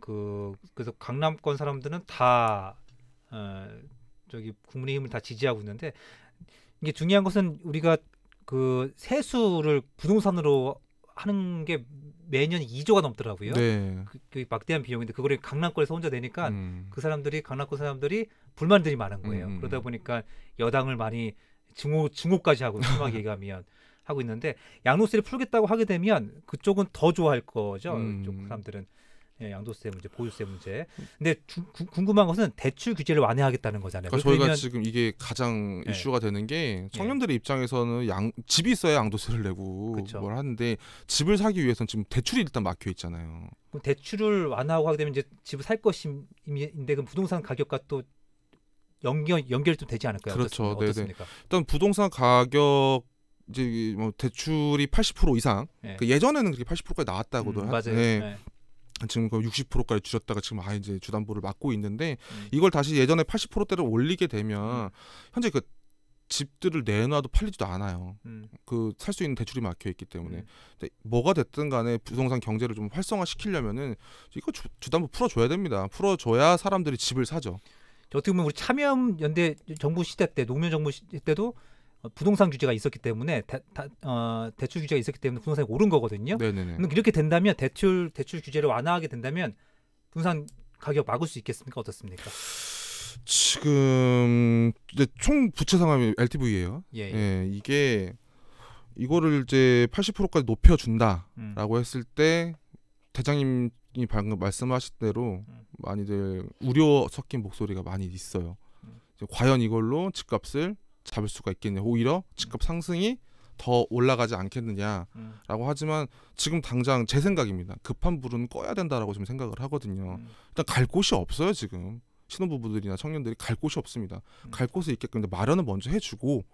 그 그래서 강남권 사람들은 다 어, 저기 국민의힘을 다 지지하고 있는데 이게 중요한 것은 우리가 그 세수를 부동산으로 하는 게 매년 2조가 넘더라고요. 네. 그, 그 막대한 비용인데 그거를 강남권에서 혼자 내니까 음. 그 사람들이 강남권 사람들이 불만들이 많은 거예요. 음. 음. 그러다 보니까 여당을 많이 증오 증오까지 하고 심하게 얘기하면 하고 있는데 양도세를 풀겠다고 하게 되면 그쪽은 더 좋아할 거죠. 음. 사람들은 예, 양도세 문제, 보유세 문제. 근데 주, 구, 궁금한 것은 대출 규제를 완화하겠다는 거잖아요. 그러니까 저희가 지금 이게 가장 네. 이슈가 되는 게 예. 청년들의 네. 입장에서는 양, 집이 있어야 양도세를 내고 그쵸. 뭘 하는데 집을 사기 위해서는 지금 대출이 일단 막혀 있잖아요. 그럼 대출을 완화하고 하게 되면 이제 집을 살 것인데 그 부동산 가격과 또 연결 연결이 되지 않을까요? 그렇죠. 어떻습니까? 일단 부동산 가격 이제 뭐 대출이 80% 이상 예. 그 예전에는 그렇게 80%까지 나왔다고도 음, 하, 맞아요. 예. 네. 지금 그 60%까지 줄였다가 지금 아 이제 주담보를 막고 있는데 음. 이걸 다시 예전에 8 0대로 올리게 되면 음. 현재 그 집들을 내놔도 팔리지도 않아요. 음. 그살 수 있는 대출이 막혀 있기 때문에 음. 근데 뭐가 됐든 간에 부동산 경제를 좀 활성화 시키려면은 이거 주, 담보 풀어줘야 됩니다. 풀어줘야 사람들이 집을 사죠. 어떻게 보면 우리 참여연대 정부 시대 때 노무현 정부 시대 때도 어, 부동산 규제가 있었기 때문에 대, 어, 대출 규제가 있었기 때문에 부동산이 오른 거거든요. 네네네. 이렇게 된다면 대출 대출 규제를 완화하게 된다면 부동산 가격 막을 수 있겠습니까? 어떻습니까? 지금 이제 총 부채 상황이 LTV예요. 예, 예. 예 이게 이거를 이제 80%까지 높여준다라고 음. 했을 때 대장님이 방금 말씀하신 대로 음. 많이들 우려 섞인 목소리가 많이 있어요. 음. 과연 이걸로 집값을 잡을 수가 있겠냐. 오히려 집값 음. 상승이 더 올라가지 않겠느냐라고 음. 하지만 지금 당장 제 생각입니다. 급한 불은 꺼야 된다라고 지금 생각을 하거든요. 음. 일단 갈 곳이 없어요 지금. 신혼부부들이나 청년들이 갈 곳이 없습니다. 갈 곳이 있게끔 마련을 먼저 해주고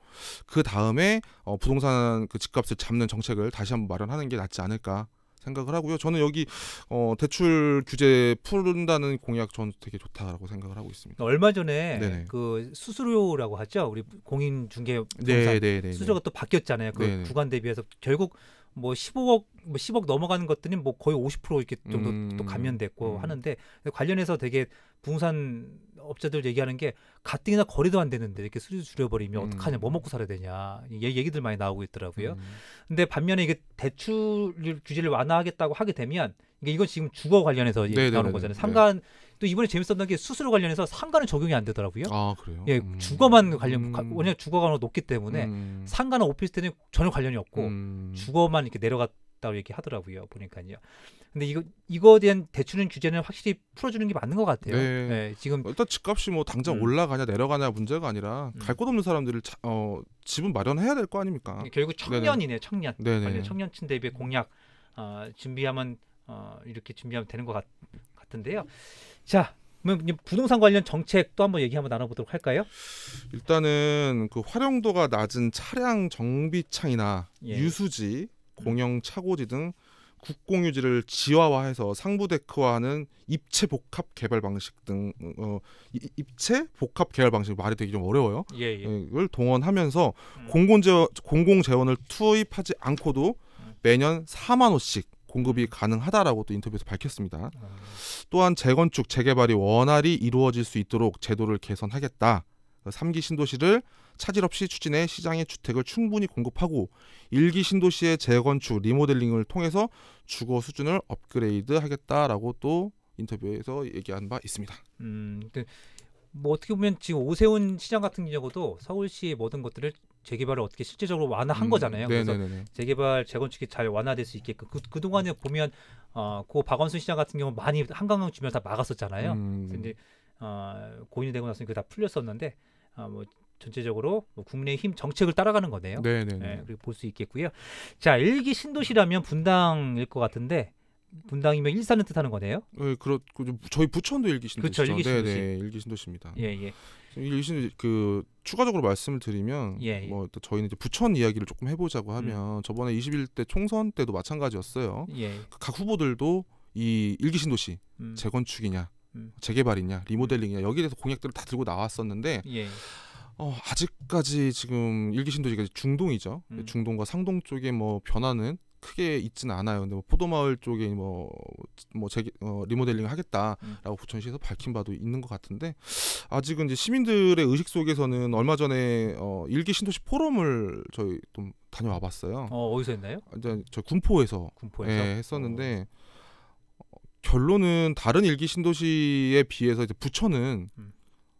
그 다음에 어, 부동산 그 집값을 잡는 정책을 다시 한번 마련하는 게 낫지 않을까 생각을 하고요. 저는 여기 어, 대출 규제 푸른다는 공약 전 되게 좋다라고 생각을 하고 있습니다. 그러니까 얼마 전에 네네. 그 수수료라고 하죠. 우리 공인 중개 네, 공사 네, 네, 수수료가 또 바뀌었잖아요. 그 네네. 구간 대비해서 결국 뭐 15억 뭐 10억 넘어가는 것들이 뭐 거의 50% 이렇게 정도 음... 또 감면됐고 음... 하는데 관련해서 되게 부동산 업자들 얘기하는 게 가뜩이나 거리도 안 되는데 이렇게 수리 줄여버리면 음. 어떡하냐, 뭐 먹고 살아야 되냐 얘, 얘기들 많이 나오고 있더라고요. 음. 근데 반면에 이게 대출 규제를 완화하겠다고 하게 되면 이게 이건 지금 주거 관련해서 얘기 네 나오는 거잖아요. 상간 네. 또 이번에 재밌었던 게 수수료 관련해서 상가는 적용이 안 되더라고요. 아 그래요? 예, 음. 주거만 관련 음. 냥왜 주거가 높기 때문에 음. 상가나 오피스텔은 전혀 관련이 없고 음. 주거만 이렇게 내려갔. 있다고 얘기하더라고요. 보니까요. 근데 이거 이거에 대한 대출은 규제는 확실히 풀어주는 게 맞는 것 같아요. 네. 네 지금 일단 집값이 뭐 당장 음. 올라가냐 내려가냐 문제가 아니라 음. 갈곳 없는 사람들을 자, 어, 집은 마련해야 될 거 아닙니까? 예, 결국 청년이네 청년. 네네. 청년층 대비 공약 어, 준비하면 어, 이렇게 준비하면 되는 것 같, 같은데요. 자, 부동산 관련 정책 또 한번 얘기 한번 나눠보도록 할까요? 일단은 그 활용도가 낮은 차량 정비창이나 예. 유수지 공영 차고지 등 국공유지를 지화화해서 상부데크화하는 입체 복합 개발 방식 등 어, 입체 복합 개발 방식 말이 되기 좀 어려워요. 예, 예. 예 이걸 동원하면서 음. 공공 재 공공 재원을 투입하지 않고도 매년 4만 호씩 공급이 가능하다라고 또 인터뷰에서 밝혔습니다. 음. 또한 재건축 재개발이 원활히 이루어질 수 있도록 제도를 개선하겠다. 3기 신도시를 차질 없이 추진해 시장에 주택을 충분히 공급하고 일기 신도시의 재건축, 리모델링을 통해서 주거 수준을 업그레이드 하겠다라고 또 인터뷰에서 얘기한 바 있습니다. 음, 뭐 어떻게 보면 지금 오세훈 시장 같은 경우도 서울시의 모든 것들을 재개발을 어떻게 실질적으로 완화한 음, 거잖아요. 네네네네. 그래서 재개발 재건축이 잘 완화될 수 있게끔 그, 그 동안에 보면 어고 박원순 시장 같은 경우 많이 한강강 주변 다 막았었잖아요. 음. 그래서 이제 어, 고인이 되고 나서 그 다 풀렸었는데 어, 뭐 전체적으로 뭐 국민의힘 정책을 따라가는 거네요. 네, 네. 네, 네. 그리고 볼수 있겠고요. 자, 일기 신도시라면 분당일 것 같은데 분당이면 일산을 뜻하는 거네요. 네, 그렇고 저희 부천도 일기 신도시죠. 그렇 일기 신도시. 네, 네, 일기 신도시입니다. 예, 예. 일기 신도시 그 추가적으로 말씀을 드리면 예, 예. 뭐 저희는 이제 부천 이야기를 조금 해보자고 하면 음. 저번에 21대 총선 때도 마찬가지였어요. 예. 그 각 후보들도 이 일기 신도시 음. 재건축이냐, 음. 재개발이냐, 리모델링이냐 여기에 대해서 공약들을 다 들고 나왔었는데. 예. 어, 아직까지 지금 일기 신도시가 중동이죠. 음. 중동과 상동 쪽에 뭐 변화는 크게 있지는 않아요. 근데 뭐 포도마을 쪽에 뭐뭐 뭐, 뭐 어, 리모델링을 하겠다라고 음. 부천시에서 밝힌 바도 있는 것 같은데 아직은 이제 시민들의 의식 속에서는 얼마 전에 어, 일기 신도시 포럼을 저희 좀 다녀와봤어요. 어, 어디서 했나요? 아, 이제 저 군포에서, 군포에서? 예, 했었는데 어. 어 결론은 다른 일기 신도시에 비해서 이제 부천은 음.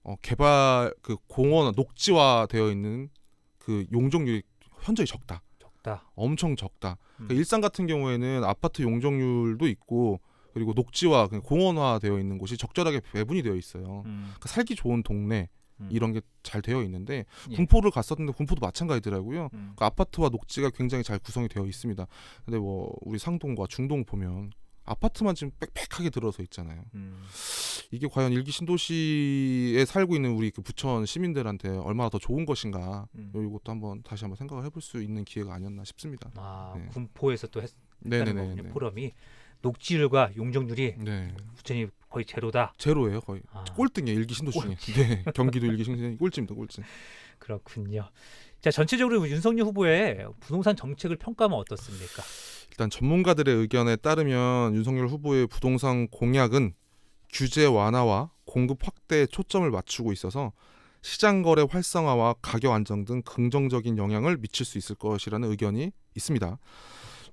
어, 개발 그 공원 녹지화 되어 있는 그 용적률이 현저히 적다. 적다. 엄청 적다. 음. 그러니까 일산 같은 경우에는 아파트 용적률도 있고 그리고 녹지화 공원화 되어 있는 곳이 적절하게 배분이 되어 있어요. 음. 그러니까 살기 좋은 동네 음. 이런 게 잘 되어 있는데 예. 군포를 갔었는데 군포도 마찬가지더라고요. 음. 그 아파트와 녹지가 굉장히 잘 구성이 되어 있습니다. 근데 뭐 우리 상동과 중동 보면 아파트만 지금 빽빽하게 들어서 있잖아요. 음. 이게 과연 일기 신도시에 살고 있는 우리 그 부천 시민들한테 얼마나 더 좋은 것인가 음. 이것도 한번 다시 한번 생각을 해볼 수 있는 기회가 아니었나 싶습니다. 아 네. 군포에서 또 했, 했다는 거군요. 포럼이 녹지율과 용적률이 네. 부천이 거의 제로다. 제로예요 거의 아. 꼴등이에요 일기 신도시에. 네 경기도 일기 신도시 꼴찌입니다 꼴찌. 그렇군요. 자 전체적으로 윤석열 후보의 부동산 정책을 평가하면 어떻습니까? 일단 전문가들의 의견에 따르면 윤석열 후보의 부동산 공약은 규제 완화와 공급 확대에 초점을 맞추고 있어서 시장 거래 활성화와 가격 안정 등 긍정적인 영향을 미칠 수 있을 것이라는 의견이 있습니다.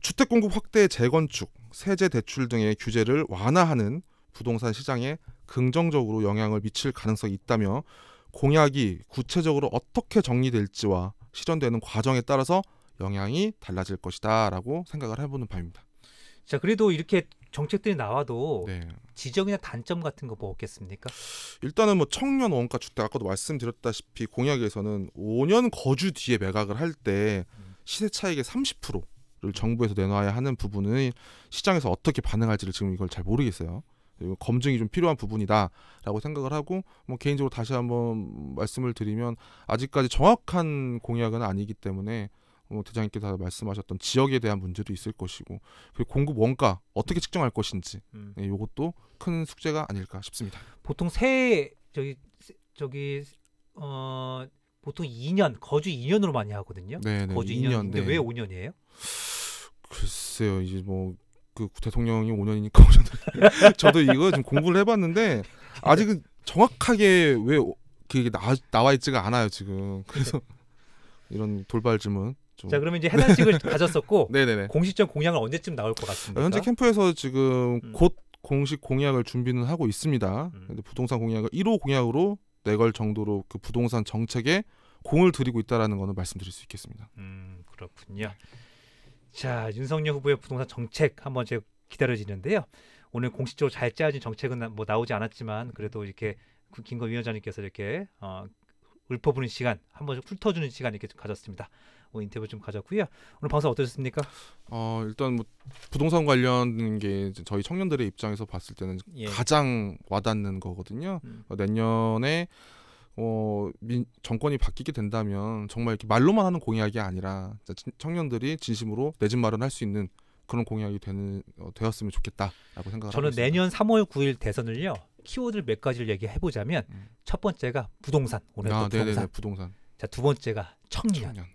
주택 공급 확대 재건축, 세제 대출 등의 규제를 완화하는 부동산 시장에 긍정적으로 영향을 미칠 가능성이 있다며 공약이 구체적으로 어떻게 정리될지와 실현되는 과정에 따라서 영향이 달라질 것이다라고 생각을 해보는 바입니다. 자 그래도 이렇게 정책들이 나와도 네. 지적이나 단점 같은 거 뭐 없겠습니까? 일단은 뭐 청년 원가 주택 아까도 말씀드렸다시피 공약에서는 5년 거주 뒤에 매각을 할때 음. 시세 차익의 30%를 정부에서 내놔야 하는 부분은 시장에서 어떻게 반응할지를 지금 이걸 잘 모르겠어요. 검증이 좀 필요한 부분이다라고 생각을 하고 뭐 개인적으로 다시 한번 말씀을 드리면 아직까지 정확한 공약은 아니기 때문에 뭐 대장님께서 말씀하셨던 지역에 대한 문제도 있을 것이고 그리고 공급 원가 어떻게 측정할 것인지 음. 네, 이것도 큰 숙제가 아닐까 싶습니다. 보통 세 저기 저기 어 보통 2년 거주 2년으로 많이 하거든요. 네네, 네, 거주 2년. 2년 인데왜 5년이에요? 글쎄요 이제 뭐그 대통령이 5년이니까 5년. 저도 이거 좀 공부를 해봤는데 아직은 정확하게 왜 그게 나와 있지가 않아요 지금. 그래서 네. 이런 돌발 질문 좀. 자 그러면 이제 해단식을 네. 가졌었고 네네네. 공식적 공약은 언제쯤 나올 것 같습니다. 현재 캠프에서 지금 음. 곧 공식 공약을 준비는 하고 있습니다. 음. 부동산 공약을 1호 공약으로 내걸 정도로 그 부동산 정책에 공을 들이고 있다라는 거는 말씀드릴 수 있겠습니다. 음 그렇군요. 자 윤석열 후보의 부동산 정책 한 번 제 기다려지는데요. 오늘 공식적으로 잘짜진 정책은 뭐 나오지 않았지만 그래도 이렇게 그 김건 위원장님께서 이렇게 어, 읊어보는 시간, 한번 훑어주는 시간 이렇게 가졌습니다. 뭐 인터뷰 좀 가졌고요. 오늘 방송 어떠셨습니까? 어 일단 뭐 부동산 관련 게 저희 청년들의 입장에서 봤을 때는 예. 가장 와닿는 거거든요. 음. 어, 내년에 어, 민, 정권이 바뀌게 된다면 정말 이렇게 말로만 하는 공약이 아니라 청년들이 진심으로 내 집 마련할 수 있는 그런 공약이 되는 어, 되었으면 좋겠다라고 생각합니다. 저는 내년 3월 9일 대선을요 키워드 몇 가지를 얘기해 보자면 음. 첫 번째가 부동산 오늘 아, 부동산. 네네네, 부동산. 자두 번째가 청년. 청년.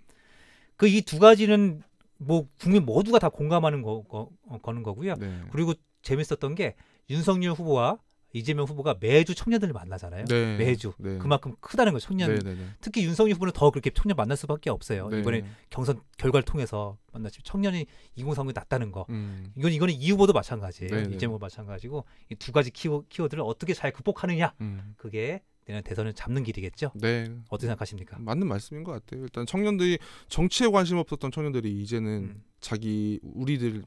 그이두 가지는 뭐 국민 모두가 다 공감하는 거, 거 어, 거는 거고요. 네. 그리고 재밌었던 게 윤석열 후보와 이재명 후보가 매주 청년들을 만나잖아요. 네. 매주 네. 그만큼 크다는 거예요. 청년 네, 네, 네, 특히 윤석열 후보는 더 그렇게 청년 만날 수밖에 없어요. 네. 이번에 경선 결과를 통해서 만났지 만 청년이 2공3이 낮다는 거. 음. 이건 이거는 이 후보도 마찬가지예요. 이재명 후 마찬가지고 이 두 가지 키워, 키워드를 어떻게 잘 극복하느냐 음. 그게 내년 대선을 잡는 길이겠죠? 네. 어떻게 생각하십니까? 맞는 말씀인 것 같아요. 일단 청년들이 정치에 관심 없었던 청년들이 이제는 음. 자기 우리들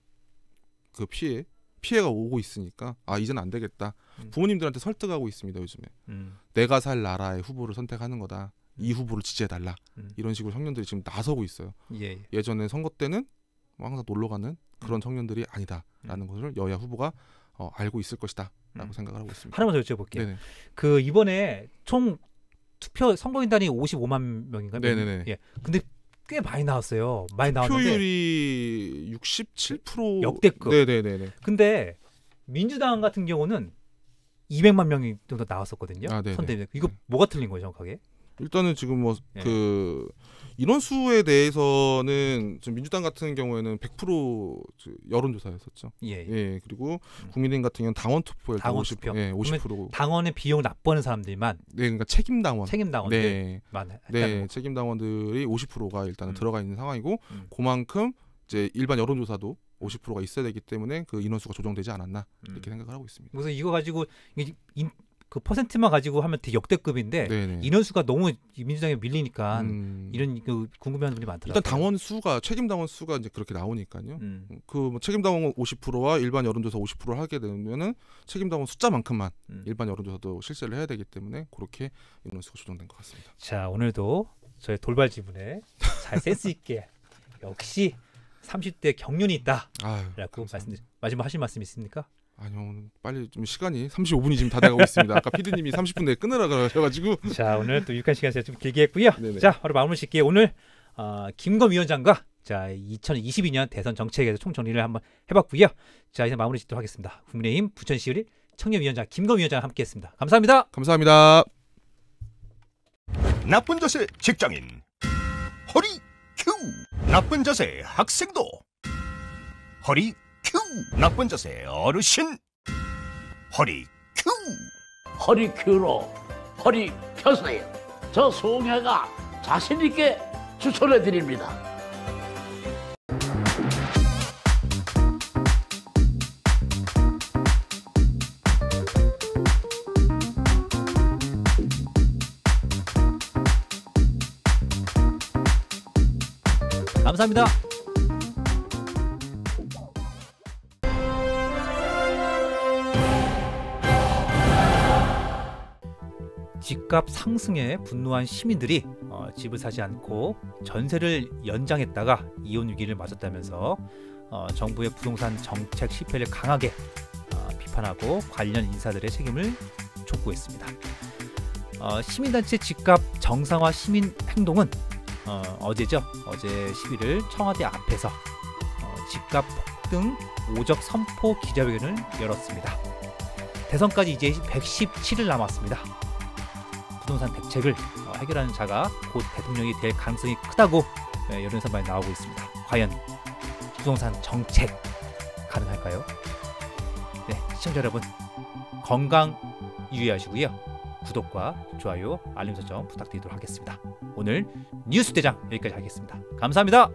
그 피해 피해가 오고 있으니까 아 이제는 안 되겠다. 음. 부모님들한테 설득하고 있습니다 요즘에. 음. 내가 살 나라의 후보를 선택하는 거다. 이 음. 후보를 지지해 달라. 음. 이런 식으로 청년들이 지금 나서고 있어요. 예. 예. 예전에 선거 때는 뭐 항상 놀러 가는 그런 음. 청년들이 아니다라는 것을 여야 후보가 어, 알고 있을 것이다. 라고 음. 생각을 하고 있습니다. 하나만 더 여쭤볼게요. 네네. 그 이번에 총 투표 선거인단이 55만 명인가요? 네네네. 예. 근데 꽤 많이 나왔어요. 많이 나왔는데 투표율이 67% 역대급. 네네네. 근데 민주당 같은 경우는 200만 명이 정도 나왔었거든요. 아, 선대 이거 네. 뭐가 틀린 거예요, 정확하게? 일단은 지금 뭐그 예. 인원수에 그 대해서는 지금 민주당 같은 경우에는 100% 그 여론조사였었죠. 예, 예. 예. 그리고 국민의힘 같은 경우는 당원 투표에 당원 50, 투표. 예, 50%고 당원의 비용 납부하는 사람들만 네, 그러니까 책임 당원. 책임 당원들만 네. 네, 책임 당원들이 50%가 일단은 음. 들어가 있는 상황이고 음. 그만큼 이제 일반 여론조사도 50%가 있어야 되기 때문에 그 인원수가 조정되지 않았나 음. 이렇게 생각을 하고 있습니다. 그래서 이거 가지고 그 퍼센트만 가지고 하면 되게 역대급인데 네네. 인원수가 너무 민주당에 밀리니까 음... 이런 그 궁금해하는 분이 많더라고요. 일단 당원 수가 책임 당원 수가 이제 그렇게 나오니까요. 음. 그뭐 책임 당원 50%와 일반 여론조사 50%를 하게 되면은 책임 당원 숫자만큼만 음. 일반 여론조사도 실세를 해야 되기 때문에 그렇게 인원수가 조정된 것 같습니다. 자 오늘도 저의 돌발 질문에잘 센스 있게 역시 30대 경륜이 있다라고 말씀 마지막 하실 말씀 있습니까? 아니요 빨리 좀 시간이 35분이 지금 다 돼가고 있습니다. 아까 피디님이 30분 내에 끊으라고 하셔가지고 자 오늘 또 유익한 시간 제가 좀 길게 했고요. 네네. 자 바로 마무리 짓기에 오늘 어, 김건 위원장과 자 2022년 대선 정책에 서 총정리를 한번 해봤고요. 자 이제 마무리 짓도록 하겠습니다. 국민의힘 부천시의회 청년위원장 김건 위원장 함께했습니다. 감사합니다. 감사합니다. 나쁜 자세 직장인 허리 큐 나쁜 자세 학생도 허리 큐 나쁜 자세 어르신 허리 큐 허리 큐로 허리 펴세요. 저 송혜가 자신 있게 추천해 드립니다. 감사합니다. 집값 상승에 분노한 시민들이 어, 집을 사지 않고 전세를 연장했다가 이혼 위기를 맞았다면서 어, 정부의 부동산 정책 실패를 강하게 어, 비판하고 관련 인사들의 책임을 촉구했습니다. 어, 시민단체 집값 정상화 시민 행동은 어, 제죠 어제 11일 청와대 앞에서 어, 집값 폭등 오적 선포 기자회견을 열었습니다. 대선까지 이제 117일 남았습니다. 부동산 대책을 해결하는 자가 곧 대통령이 될 가능성이 크다고 예, 여론조사 많이 나오고 있습니다. 과연 부동산 정책 가능할까요? 네, 시청자 여러분 건강 유의하시고요. 구독과 좋아요, 알림 설정 부탁드리도록 하겠습니다. 오늘 뉴스 대장 여기까지 하겠습니다. 감사합니다.